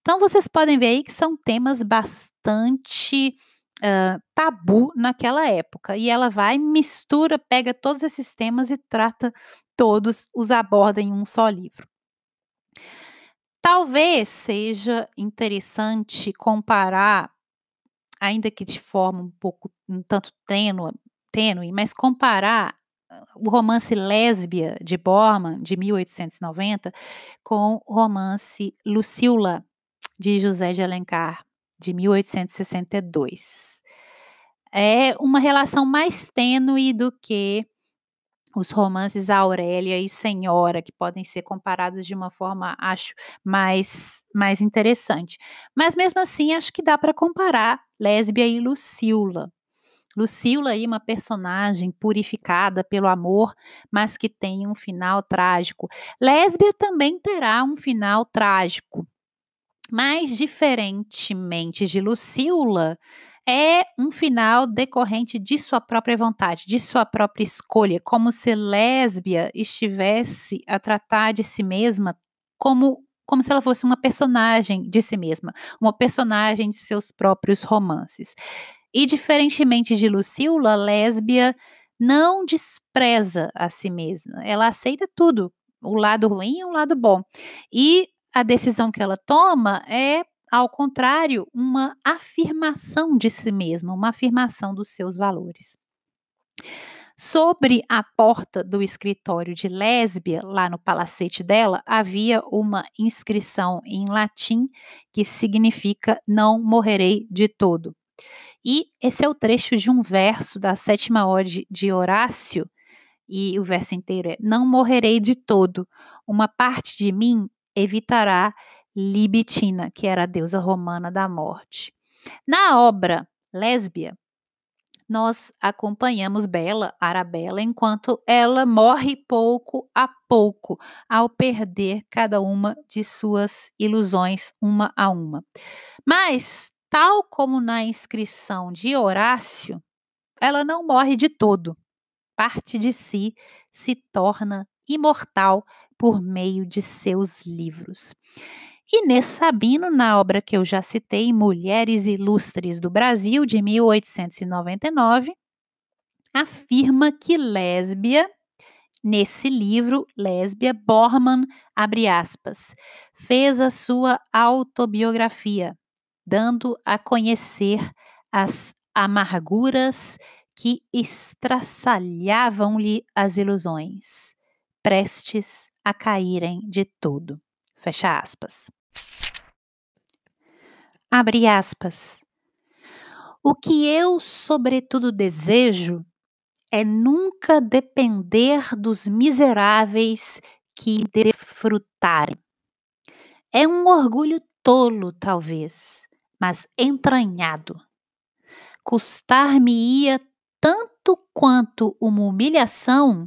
[SPEAKER 1] Então vocês podem ver aí que são temas bastante uh, tabu naquela época. E ela vai, mistura, pega todos esses temas e trata todos, os aborda em um só livro. Talvez seja interessante comparar, ainda que de forma um pouco, um tanto tênue, tênue mas comparar ah, o romance Lésbia de Borman, de 1890, com o romance Lucila, de José de Alencar, de 1862. É uma relação mais tênue do que os romances Aurélia e Senhora, que podem ser comparados de uma forma, acho, mais, mais interessante. Mas mesmo assim, acho que dá para comparar Lésbia e Lucila. Lucila aí uma personagem purificada pelo amor, mas que tem um final trágico. Lésbia também terá um final trágico. Mas diferentemente de Lucila, é um final decorrente de sua própria vontade, de sua própria escolha, como se lésbia estivesse a tratar de si mesma como como se ela fosse uma personagem de si mesma, uma personagem de seus próprios romances. E diferentemente de Lucila, lésbia não despreza a si mesma. Ela aceita tudo, o lado ruim e o lado bom. E a decisão que ela toma é ao contrário, uma afirmação de si mesma, uma afirmação dos seus valores. Sobre a porta do escritório de Lésbia, lá no palacete dela, havia uma inscrição em latim que significa Não morrerei de todo. E esse é o trecho de um verso da sétima ode de Horácio, e o verso inteiro é: Não morrerei de todo, uma parte de mim evitará Libitina, que era a deusa romana da morte. Na obra Lésbia, nós acompanhamos Bela, Arabella, enquanto ela morre pouco a pouco, ao perder cada uma de suas ilusões, uma a uma. Mas, tal como na inscrição de Horácio, ela não morre de todo. Parte de si se torna imortal por meio de seus livros. Inês Sabino, na obra que eu já citei, Mulheres Ilustres do Brasil, de 1899, afirma que Lésbia, nesse livro, Lésbia Bormann, abre aspas, fez a sua autobiografia, dando a conhecer as amarguras que estraçalhavam-lhe as ilusões, prestes a caírem de todo. Fecha aspas. Abre aspas. O que eu, sobretudo, desejo é nunca depender dos miseráveis que desfrutarem. É um orgulho tolo, talvez, mas entranhado. Custar-me-ia tanto quanto uma humilhação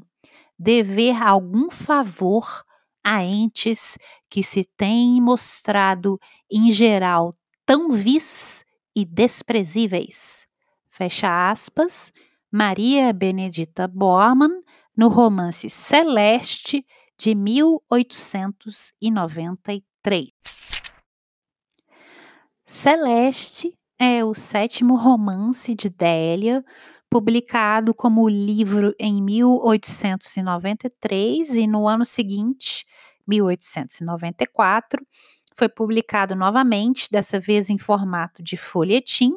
[SPEAKER 1] dever algum favor a entes que se têm mostrado, em geral, tão vis e desprezíveis. Fecha aspas, Maria Benedita Bormann, no romance Celeste, de 1893. Celeste é o sétimo romance de Délia, publicado como livro em 1893 e no ano seguinte, 1894, foi publicado novamente, dessa vez em formato de folhetim,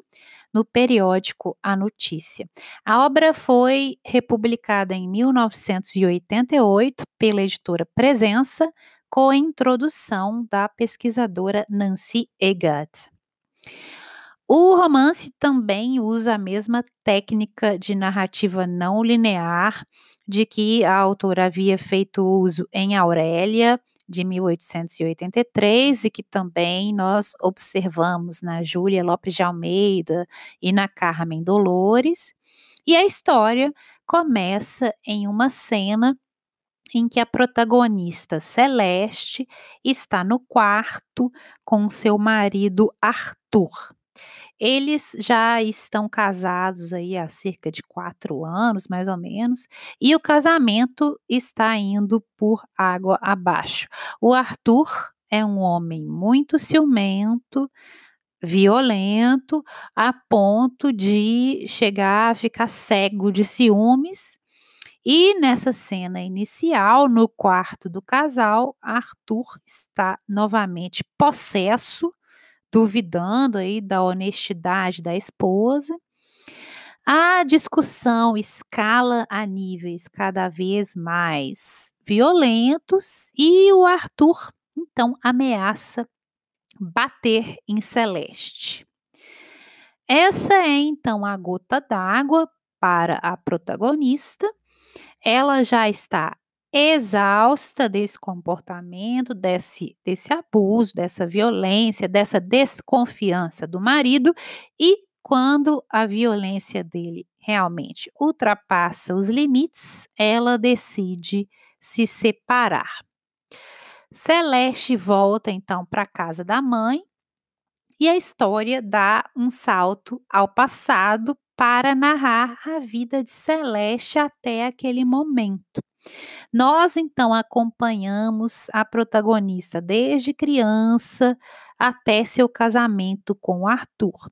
[SPEAKER 1] no periódico A Notícia. A obra foi republicada em 1988 pela editora Presença, com a introdução da pesquisadora Nancy Eggert. O romance também usa a mesma técnica de narrativa não linear de que a autora havia feito uso em Aurélia, de 1883 e que também nós observamos na Júlia Lopes de Almeida e na Carmen Dolores. E a história começa em uma cena em que a protagonista Celeste está no quarto com seu marido Arthur. Eles já estão casados aí há cerca de quatro anos, mais ou menos, e o casamento está indo por água abaixo. O Arthur é um homem muito ciumento, violento, a ponto de chegar a ficar cego de ciúmes. E nessa cena inicial, no quarto do casal, Arthur está novamente possesso duvidando aí da honestidade da esposa. A discussão escala a níveis cada vez mais violentos e o Arthur então ameaça bater em Celeste. Essa é então a gota d'água para a protagonista. Ela já está exausta desse comportamento, desse, desse abuso, dessa violência, dessa desconfiança do marido e quando a violência dele realmente ultrapassa os limites, ela decide se separar. Celeste volta então para a casa da mãe e a história dá um salto ao passado para narrar a vida de Celeste até aquele momento. Nós então acompanhamos a protagonista desde criança até seu casamento com Arthur.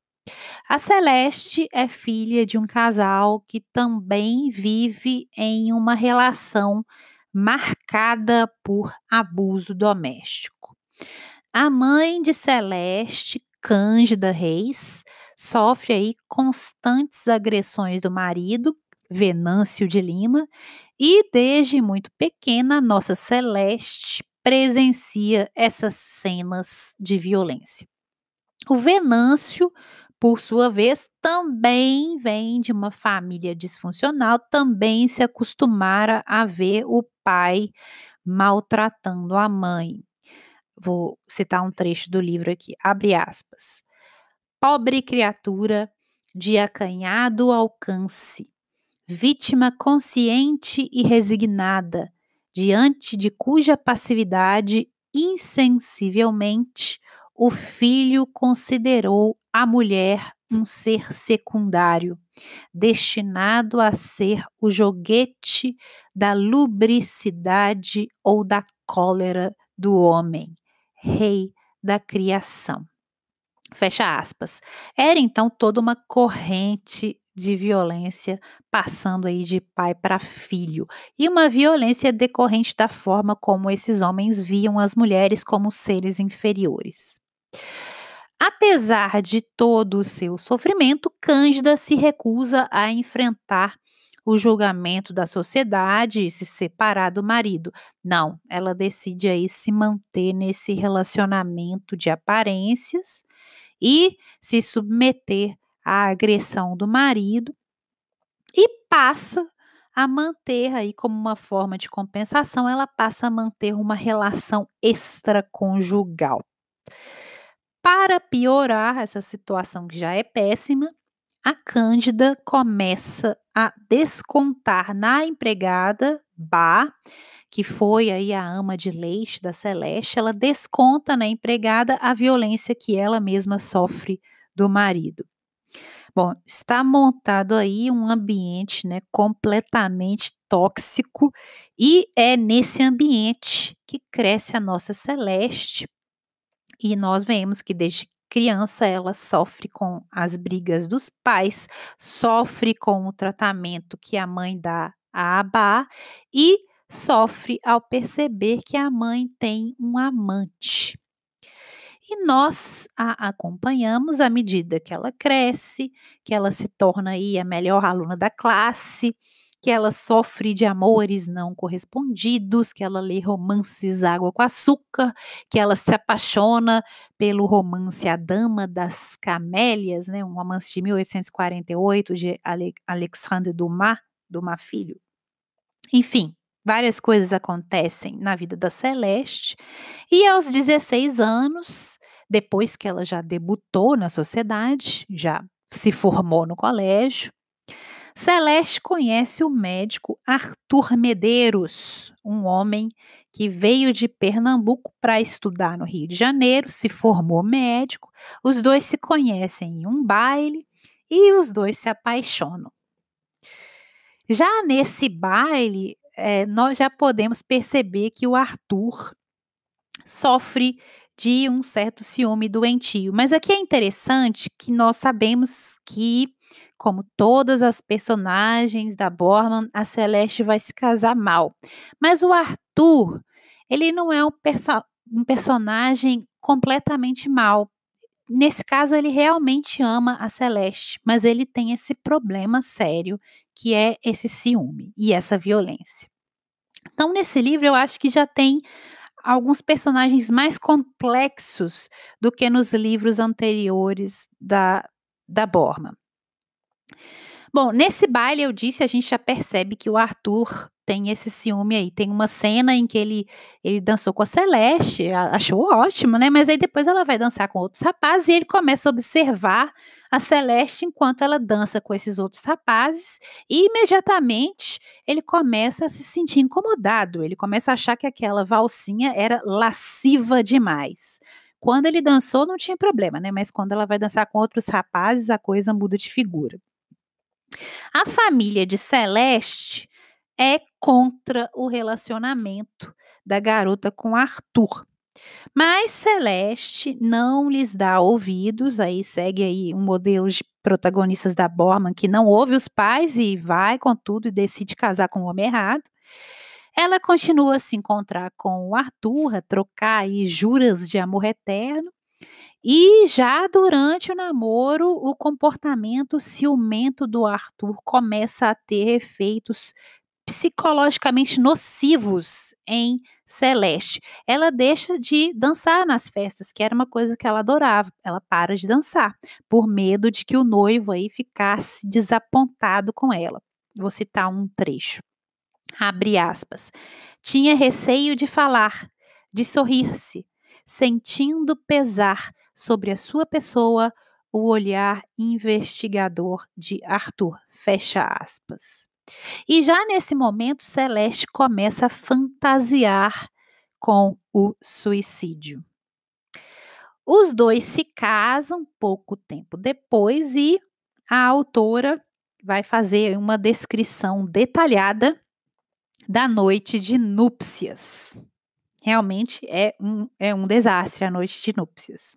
[SPEAKER 1] A Celeste é filha de um casal que também vive em uma relação marcada por abuso doméstico. A mãe de Celeste, Cândida Reis, sofre aí constantes agressões do marido, Venâncio de Lima, e desde muito pequena, nossa Celeste presencia essas cenas de violência. O Venâncio, por sua vez, também vem de uma família disfuncional, também se acostumara a ver o pai maltratando a mãe. Vou citar um trecho do livro aqui, abre aspas. Pobre criatura de acanhado alcance, vítima consciente e resignada, diante de cuja passividade insensivelmente o filho considerou a mulher um ser secundário, destinado a ser o joguete da lubricidade ou da cólera do homem, rei da criação. Fecha aspas. Era então toda uma corrente de violência passando aí de pai para filho. E uma violência decorrente da forma como esses homens viam as mulheres como seres inferiores. Apesar de todo o seu sofrimento, Cândida se recusa a enfrentar o julgamento da sociedade e se separar do marido. Não, ela decide aí se manter nesse relacionamento de aparências e se submeter a agressão do marido e passa a manter aí como uma forma de compensação, ela passa a manter uma relação extraconjugal. Para piorar essa situação que já é péssima, a Cândida começa a descontar na empregada Bá, que foi aí a ama de leite da Celeste, ela desconta na empregada a violência que ela mesma sofre do marido. Bom, está montado aí um ambiente né, completamente tóxico, e é nesse ambiente que cresce a nossa Celeste. E nós vemos que desde criança ela sofre com as brigas dos pais, sofre com o tratamento que a mãe dá a Abá e sofre ao perceber que a mãe tem um amante e nós a acompanhamos à medida que ela cresce, que ela se torna aí a melhor aluna da classe, que ela sofre de amores não correspondidos, que ela lê romances água com açúcar, que ela se apaixona pelo romance A Dama das Camélias, né, um romance de 1848 de Alexandre Dumas, Dumas Filho. Enfim, Várias coisas acontecem na vida da Celeste. E aos 16 anos, depois que ela já debutou na sociedade, já se formou no colégio, Celeste conhece o médico Arthur Medeiros, um homem que veio de Pernambuco para estudar no Rio de Janeiro, se formou médico. Os dois se conhecem em um baile e os dois se apaixonam. Já nesse baile, é, nós já podemos perceber que o Arthur sofre de um certo ciúme doentio. Mas aqui é interessante que nós sabemos que, como todas as personagens da Borman, a Celeste vai se casar mal. Mas o Arthur, ele não é um, perso um personagem completamente mal. Nesse caso, ele realmente ama a Celeste, mas ele tem esse problema sério que é esse ciúme e essa violência. Então, nesse livro, eu acho que já tem alguns personagens mais complexos do que nos livros anteriores da, da Borma. Bom, nesse baile, eu disse, a gente já percebe que o Arthur tem esse ciúme aí. Tem uma cena em que ele, ele dançou com a Celeste, achou ótimo, né? Mas aí depois ela vai dançar com outros rapazes e ele começa a observar a Celeste enquanto ela dança com esses outros rapazes e imediatamente ele começa a se sentir incomodado. Ele começa a achar que aquela valsinha era lasciva demais. Quando ele dançou, não tinha problema, né? Mas quando ela vai dançar com outros rapazes, a coisa muda de figura. A família de Celeste é contra o relacionamento da garota com Arthur. Mas Celeste não lhes dá ouvidos, aí segue aí um modelo de protagonistas da Borman que não ouve os pais e vai com tudo e decide casar com o homem errado. Ela continua a se encontrar com o Arthur, a trocar aí juras de amor eterno, e já durante o namoro, o comportamento ciumento do Arthur começa a ter efeitos psicologicamente nocivos em Celeste. Ela deixa de dançar nas festas, que era uma coisa que ela adorava. Ela para de dançar por medo de que o noivo aí ficasse desapontado com ela. Vou citar um trecho. Abre aspas. Tinha receio de falar, de sorrir-se, sentindo pesar sobre a sua pessoa o olhar investigador de Arthur. Fecha aspas. E já nesse momento, Celeste começa a fantasiar com o suicídio. Os dois se casam pouco tempo depois e a autora vai fazer uma descrição detalhada da noite de núpcias realmente é um, é um desastre a noite de núpcias.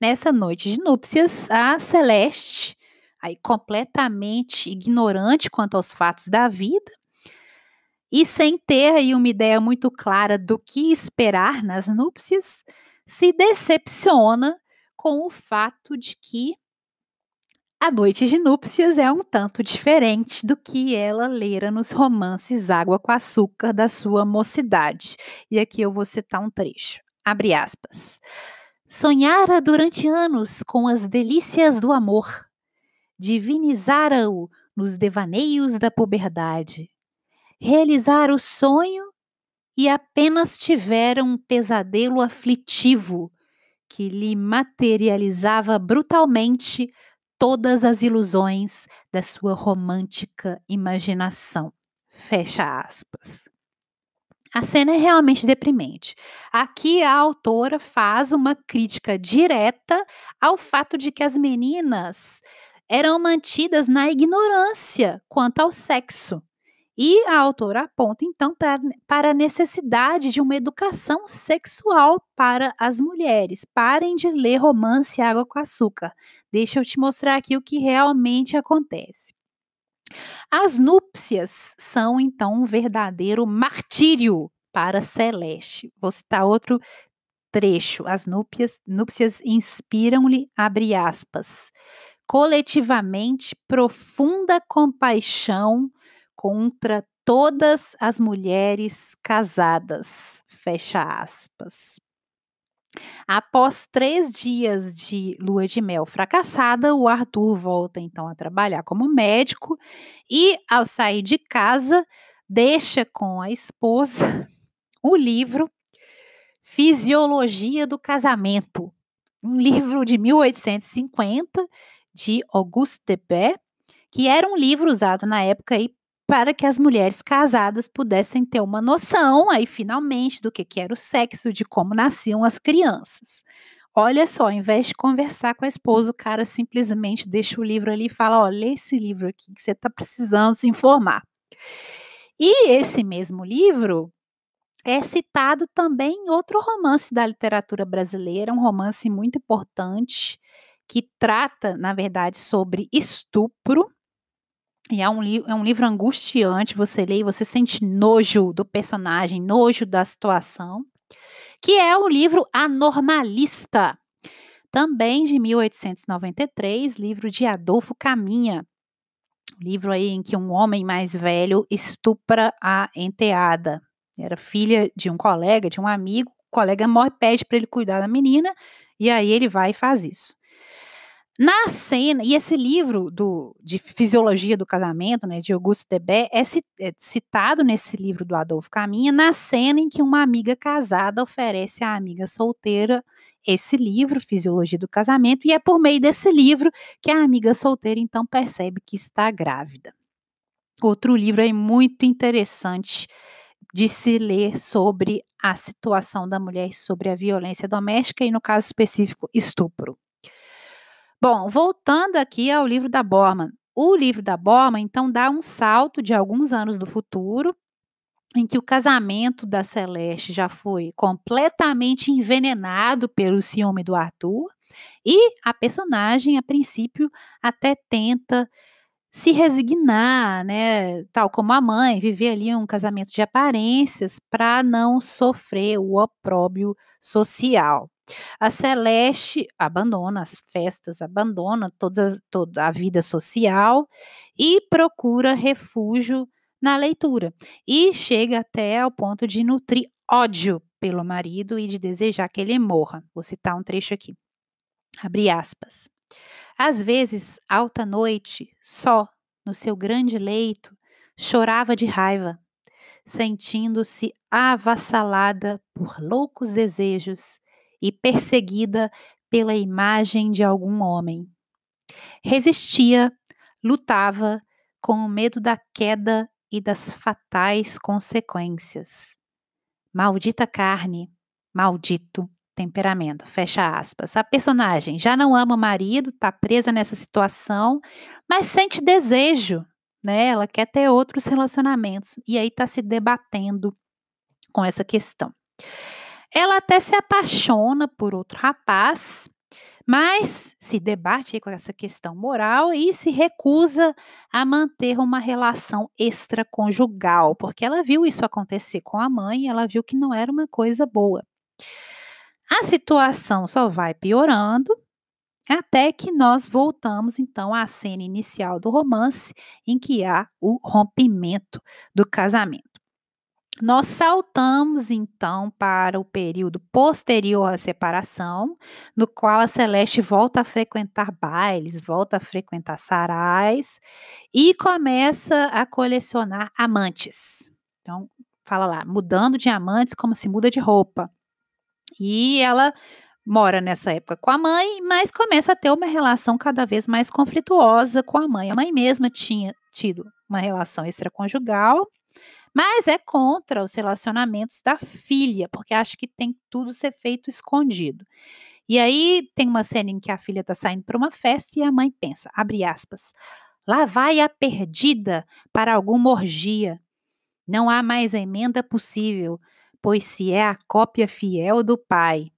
[SPEAKER 1] Nessa noite de núpcias, a Celeste, aí completamente ignorante quanto aos fatos da vida, e sem ter aí uma ideia muito clara do que esperar nas núpcias, se decepciona com o fato de que a noite de núpcias é um tanto diferente do que ela lera nos romances Água com Açúcar da sua mocidade. E aqui eu vou citar um trecho. Abre aspas. Sonhara durante anos com as delícias do amor. Divinizara-o nos devaneios da puberdade. Realizara o sonho e apenas tivera um pesadelo aflitivo que lhe materializava brutalmente todas as ilusões da sua romântica imaginação. Fecha aspas. A cena é realmente deprimente. Aqui a autora faz uma crítica direta ao fato de que as meninas eram mantidas na ignorância quanto ao sexo. E a autora aponta então para, para a necessidade de uma educação sexual para as mulheres. Parem de ler romance Água com Açúcar. Deixa eu te mostrar aqui o que realmente acontece. As núpcias são então um verdadeiro martírio para Celeste. Vou citar outro trecho. As núpcias, núpcias inspiram-lhe, abre aspas, coletivamente profunda compaixão contra todas as mulheres casadas. Fecha aspas. Após três dias de lua de mel fracassada, o Arthur volta então a trabalhar como médico e, ao sair de casa, deixa com a esposa o livro Fisiologia do Casamento, um livro de 1850 de Auguste Debé, que era um livro usado na época e para que as mulheres casadas pudessem ter uma noção aí finalmente do que, que era o sexo, de como nasciam as crianças. Olha só, ao invés de conversar com a esposa, o cara simplesmente deixa o livro ali e fala: ó, lê esse livro aqui que você está precisando se informar. E esse mesmo livro é citado também em outro romance da literatura brasileira, um romance muito importante que trata, na verdade, sobre estupro, e é um, é um livro angustiante, você lê e você sente nojo do personagem, nojo da situação, que é o livro Anormalista, também de 1893, livro de Adolfo Caminha. Livro aí em que um homem mais velho estupra a enteada. Era filha de um colega, de um amigo. O colega morre, pede para ele cuidar da menina, e aí ele vai e faz isso. Na cena, e esse livro do, de Fisiologia do Casamento, né, de Augusto Debé, é, citado nesse livro do Adolfo Caminha, na cena em que uma amiga casada oferece à amiga solteira esse livro, Fisiologia do Casamento, e é por meio desse livro que a amiga solteira então percebe que está grávida. Outro livro é muito interessante de se ler sobre a situação da mulher sobre a violência doméstica e, no caso específico, estupro. Bom, voltando aqui ao livro da Borman. O livro da Borman, então, dá um salto de alguns anos do futuro, em que o casamento da Celeste já foi completamente envenenado pelo ciúme do Arthur, e a personagem, a princípio, até tenta se resignar, né, tal como a mãe, viver ali um casamento de aparências para não sofrer o opróbio social. A Celeste abandona as festas, abandona todas, toda a vida social e procura refúgio na leitura. E chega até ao ponto de nutrir ódio pelo marido e de desejar que ele morra. Vou citar um trecho aqui. Abre aspas. Às vezes, alta noite, só, no seu grande leito, chorava de raiva, sentindo-se avassalada por loucos desejos e perseguida pela imagem de algum homem. Resistia, lutava com o medo da queda e das fatais consequências. Maldita carne, maldito temperamento. Fecha aspas. A personagem já não ama o marido, está presa nessa situação, mas sente desejo, né? Ela quer ter outros relacionamentos e aí está se debatendo com essa questão. Ela até se apaixona por outro rapaz, mas se debate com essa questão moral e se recusa a manter uma relação extraconjugal, porque ela viu isso acontecer com a mãe, ela viu que não era uma coisa boa. A situação só vai piorando até que nós voltamos então à cena inicial do romance, em que há o rompimento do casamento. Nós saltamos então para o período posterior à separação, no qual a Celeste volta a frequentar bailes, volta a frequentar sarais e começa a colecionar amantes. Então, fala lá, mudando de amantes como se muda de roupa. E ela mora nessa época com a mãe, mas começa a ter uma relação cada vez mais conflituosa com a mãe. A mãe mesma tinha tido uma relação extraconjugal mas é contra os relacionamentos da filha, porque acha que tem tudo ser feito escondido. E aí tem uma cena em que a filha está saindo para uma festa e a mãe pensa, abre aspas, lá vai a perdida para alguma orgia. Não há mais emenda possível, pois se é a cópia fiel do pai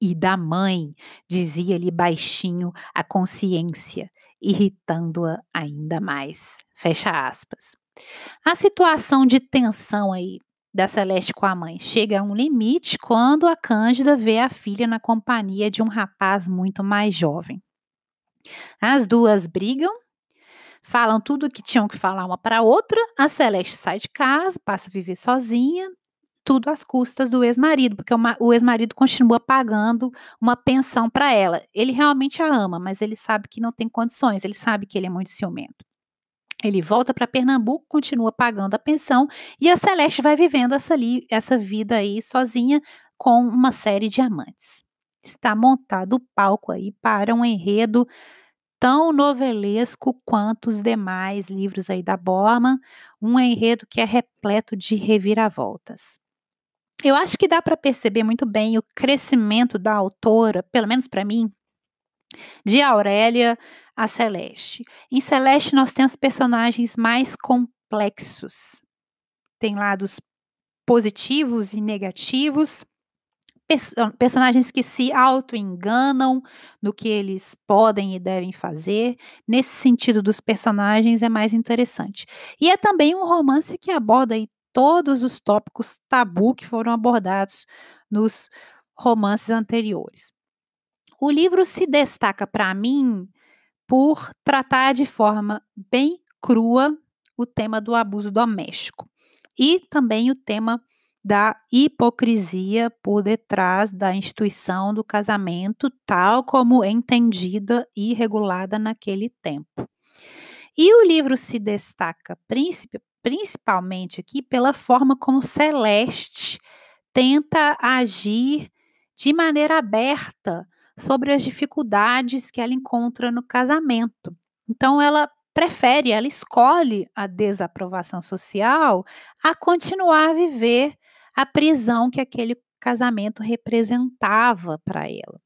[SPEAKER 1] e da mãe, dizia-lhe baixinho a consciência, irritando-a ainda mais. Fecha aspas. A situação de tensão aí da Celeste com a mãe chega a um limite quando a Cândida vê a filha na companhia de um rapaz muito mais jovem. As duas brigam, falam tudo o que tinham que falar uma para outra, a Celeste sai de casa, passa a viver sozinha, tudo às custas do ex-marido, porque o ex-marido continua pagando uma pensão para ela. Ele realmente a ama, mas ele sabe que não tem condições, ele sabe que ele é muito ciumento. Ele volta para Pernambuco, continua pagando a pensão e a Celeste vai vivendo essa, li, essa vida aí sozinha com uma série de amantes. Está montado o palco aí para um enredo tão novelesco quanto os demais livros aí da Borman, um enredo que é repleto de reviravoltas. Eu acho que dá para perceber muito bem o crescimento da autora, pelo menos para mim, de Aurélia a Celeste. Em Celeste, nós temos personagens mais complexos. Tem lados positivos e negativos, perso ah, personagens que se auto-enganam no que eles podem e devem fazer. Nesse sentido dos personagens, é mais interessante. E é também um romance que aborda aí todos os tópicos tabu que foram abordados nos romances anteriores. O livro se destaca para mim por tratar de forma bem crua o tema do abuso doméstico e também o tema da hipocrisia por detrás da instituição do casamento, tal como entendida e regulada naquele tempo. E o livro se destaca principalmente aqui pela forma como Celeste tenta agir de maneira aberta sobre as dificuldades que ela encontra no casamento. Então, ela prefere, ela escolhe a desaprovação social a continuar a viver a prisão que aquele casamento representava para ela.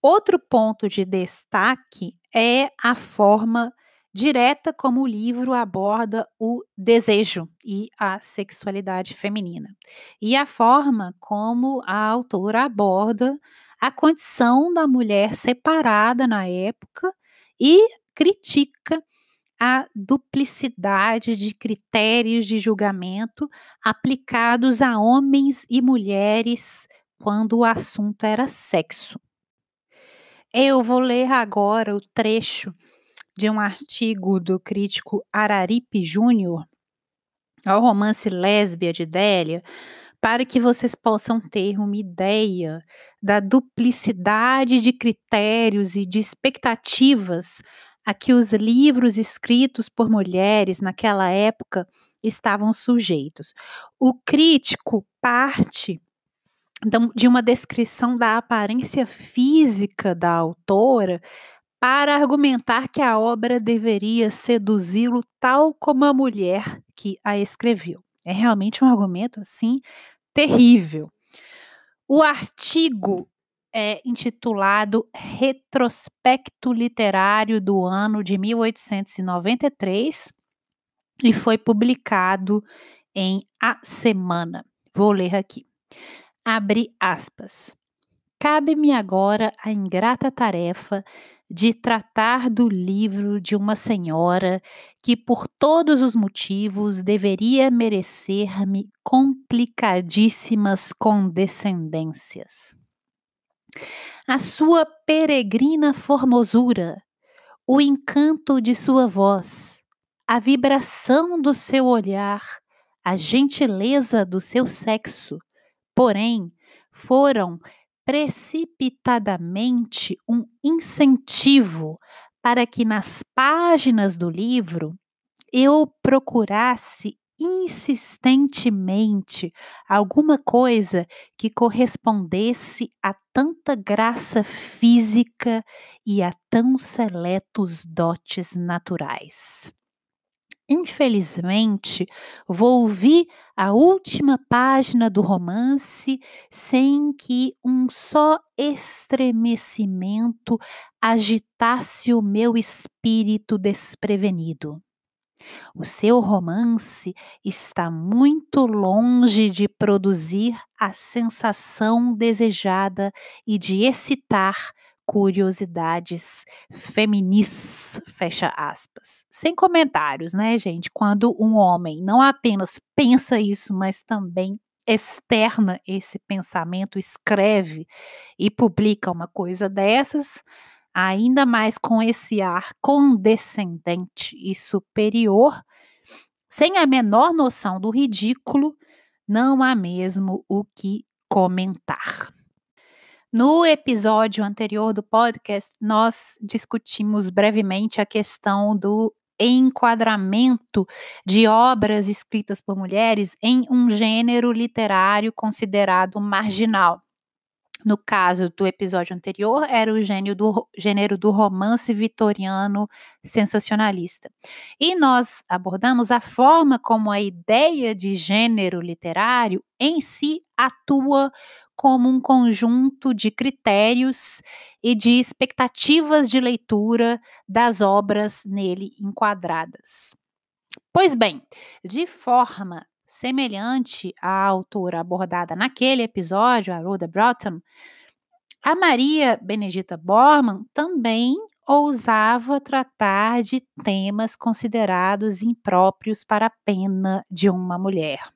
[SPEAKER 1] Outro ponto de destaque é a forma direta como o livro aborda o desejo e a sexualidade feminina, e a forma como a autora aborda a condição da mulher separada na época e critica a duplicidade de critérios de julgamento aplicados a homens e mulheres quando o assunto era sexo. Eu vou ler agora o trecho de um artigo do crítico Araripe Júnior ao romance Lésbia de Délia, para que vocês possam ter uma ideia da duplicidade de critérios e de expectativas a que os livros escritos por mulheres naquela época estavam sujeitos. O crítico parte de uma descrição da aparência física da autora para argumentar que a obra deveria seduzi-lo tal como a mulher que a escreveu. É realmente um argumento assim terrível. O artigo é intitulado Retrospecto Literário do Ano de 1893 e foi publicado em A Semana. Vou ler aqui. Abre aspas. Cabe-me agora a ingrata tarefa de tratar do livro de uma senhora que, por todos os motivos, deveria merecer-me complicadíssimas condescendências. A sua peregrina formosura, o encanto de sua voz, a vibração do seu olhar, a gentileza do seu sexo, porém, foram precipitadamente um incentivo para que nas páginas do livro eu procurasse insistentemente alguma coisa que correspondesse a tanta graça física e a tão seletos dotes naturais. Infelizmente, vou ouvir a última página do romance sem que um só estremecimento agitasse o meu espírito desprevenido. O seu romance está muito longe de produzir a sensação desejada e de excitar curiosidades feminis, fecha aspas. Sem comentários, né, gente? Quando um homem não apenas pensa isso, mas também externa esse pensamento, escreve e publica uma coisa dessas, ainda mais com esse ar condescendente e superior, sem a menor noção do ridículo, não há mesmo o que comentar. No episódio anterior do podcast, nós discutimos brevemente a questão do enquadramento de obras escritas por mulheres em um gênero literário considerado marginal. No caso do episódio anterior, era o gênio do, gênero do romance vitoriano sensacionalista. E nós abordamos a forma como a ideia de gênero literário em si atua como um conjunto de critérios e de expectativas de leitura das obras nele enquadradas. Pois bem, de forma Semelhante à autora abordada naquele episódio, a Rhoda Broughton, a Maria Benedita Borman também ousava tratar de temas considerados impróprios para a pena de uma mulher.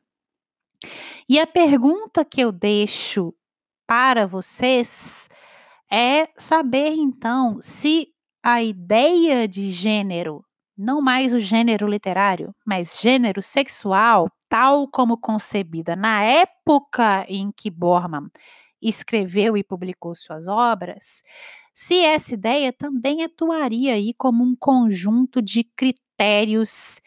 [SPEAKER 1] E a pergunta que eu deixo para vocês é saber então se a ideia de gênero não mais o gênero literário, mas gênero sexual, tal como concebida na época em que Borman escreveu e publicou suas obras, se essa ideia também atuaria aí como um conjunto de critérios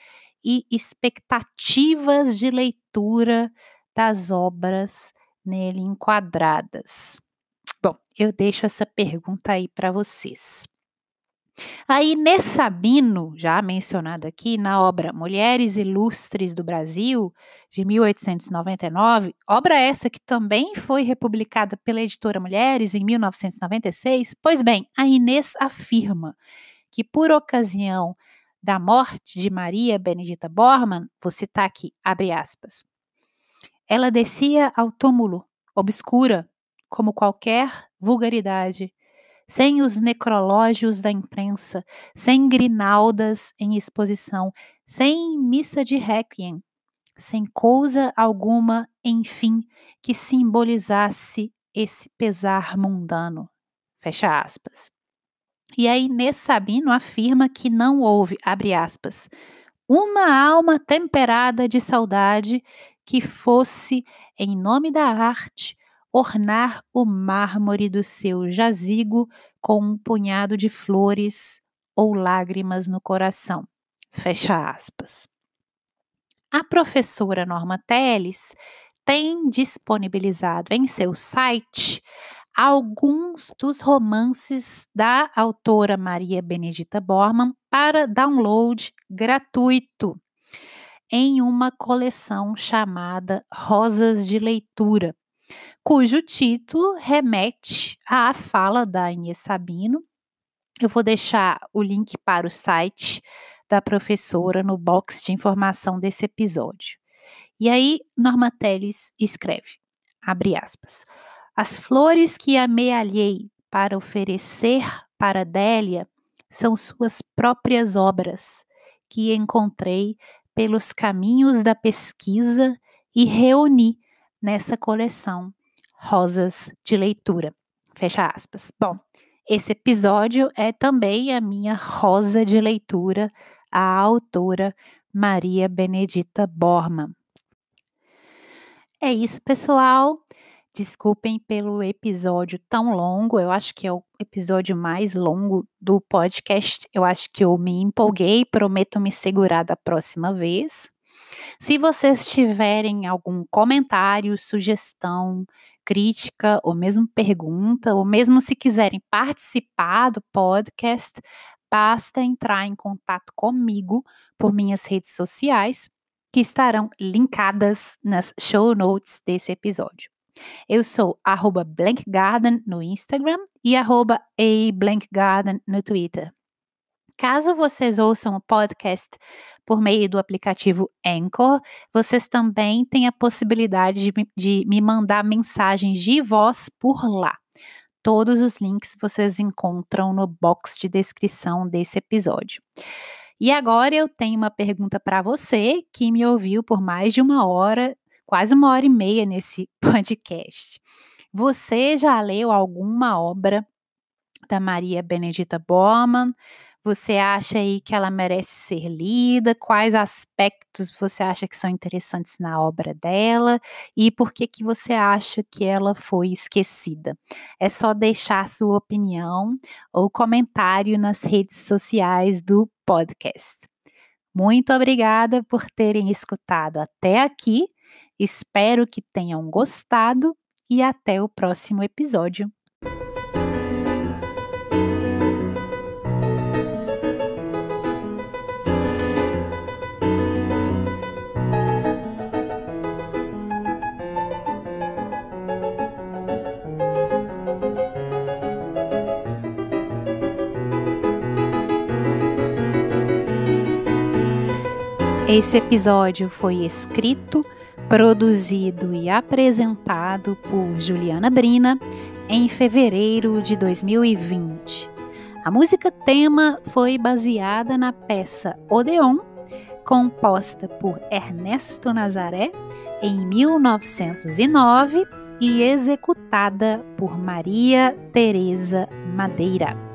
[SPEAKER 1] e expectativas de leitura das obras nele enquadradas. Bom, eu deixo essa pergunta aí para vocês. Aí, Sabino, já mencionado aqui na obra Mulheres Ilustres do Brasil, de 1899, obra essa que também foi republicada pela editora Mulheres em 1996, pois bem, a Inês afirma que, por ocasião da morte de Maria Benedita Bormann, vou citar aqui, abre aspas, ela descia ao túmulo, obscura, como qualquer vulgaridade, sem os necrológios da imprensa, sem grinaldas em exposição, sem missa de requiem, sem coisa alguma, enfim, que simbolizasse esse pesar mundano. Fecha aspas. E aí, Inês Sabino afirma que não houve, abre aspas, uma alma temperada de saudade que fosse, em nome da arte, ornar o mármore do seu jazigo com um punhado de flores ou lágrimas no coração. Fecha aspas. A professora Norma Teles tem disponibilizado em seu site alguns dos romances da autora Maria Benedita Borman para download gratuito em uma coleção chamada Rosas de Leitura cujo título remete à fala da Inês Sabino. Eu vou deixar o link para o site da professora no box de informação desse episódio. E aí, Norma Teles escreve, abre aspas, as flores que amealhei para oferecer para Délia são suas próprias obras, que encontrei pelos caminhos da pesquisa e reuni nessa coleção Rosas de Leitura. Fecha aspas. Bom, esse episódio é também a minha rosa de leitura a autora Maria Benedita Borma. É isso, pessoal. Desculpem pelo episódio tão longo. Eu acho que é o episódio mais longo do podcast. Eu acho que eu me empolguei. Prometo me segurar da próxima vez. Se vocês tiverem algum comentário, sugestão, crítica, ou mesmo pergunta, ou mesmo se quiserem participar do podcast, basta entrar em contato comigo por minhas redes sociais, que estarão linkadas nas show notes desse episódio. Eu sou arroba Blank Garden no Instagram e arroba A Blank Garden no Twitter. Caso vocês ouçam o podcast por meio do aplicativo Anchor, vocês também têm a possibilidade de, de me mandar mensagens de voz por lá. Todos os links vocês encontram no box de descrição desse episódio. E agora eu tenho uma pergunta para você que me ouviu por mais de uma hora, quase uma hora e meia nesse <laughs> podcast. Você já leu alguma obra da Maria Benedita Bormann? você acha aí que ela merece ser lida, quais aspectos você acha que são interessantes na obra dela e por que que você acha que ela foi esquecida. É só deixar sua opinião ou comentário nas redes sociais do podcast. Muito obrigada por terem escutado até aqui. Espero que tenham gostado e até o próximo episódio. Esse episódio foi escrito, produzido e apresentado por Juliana Brina em fevereiro de 2020. A música tema foi baseada na peça Odeon, composta por Ernesto Nazaré em 1909 e executada por Maria Teresa Madeira.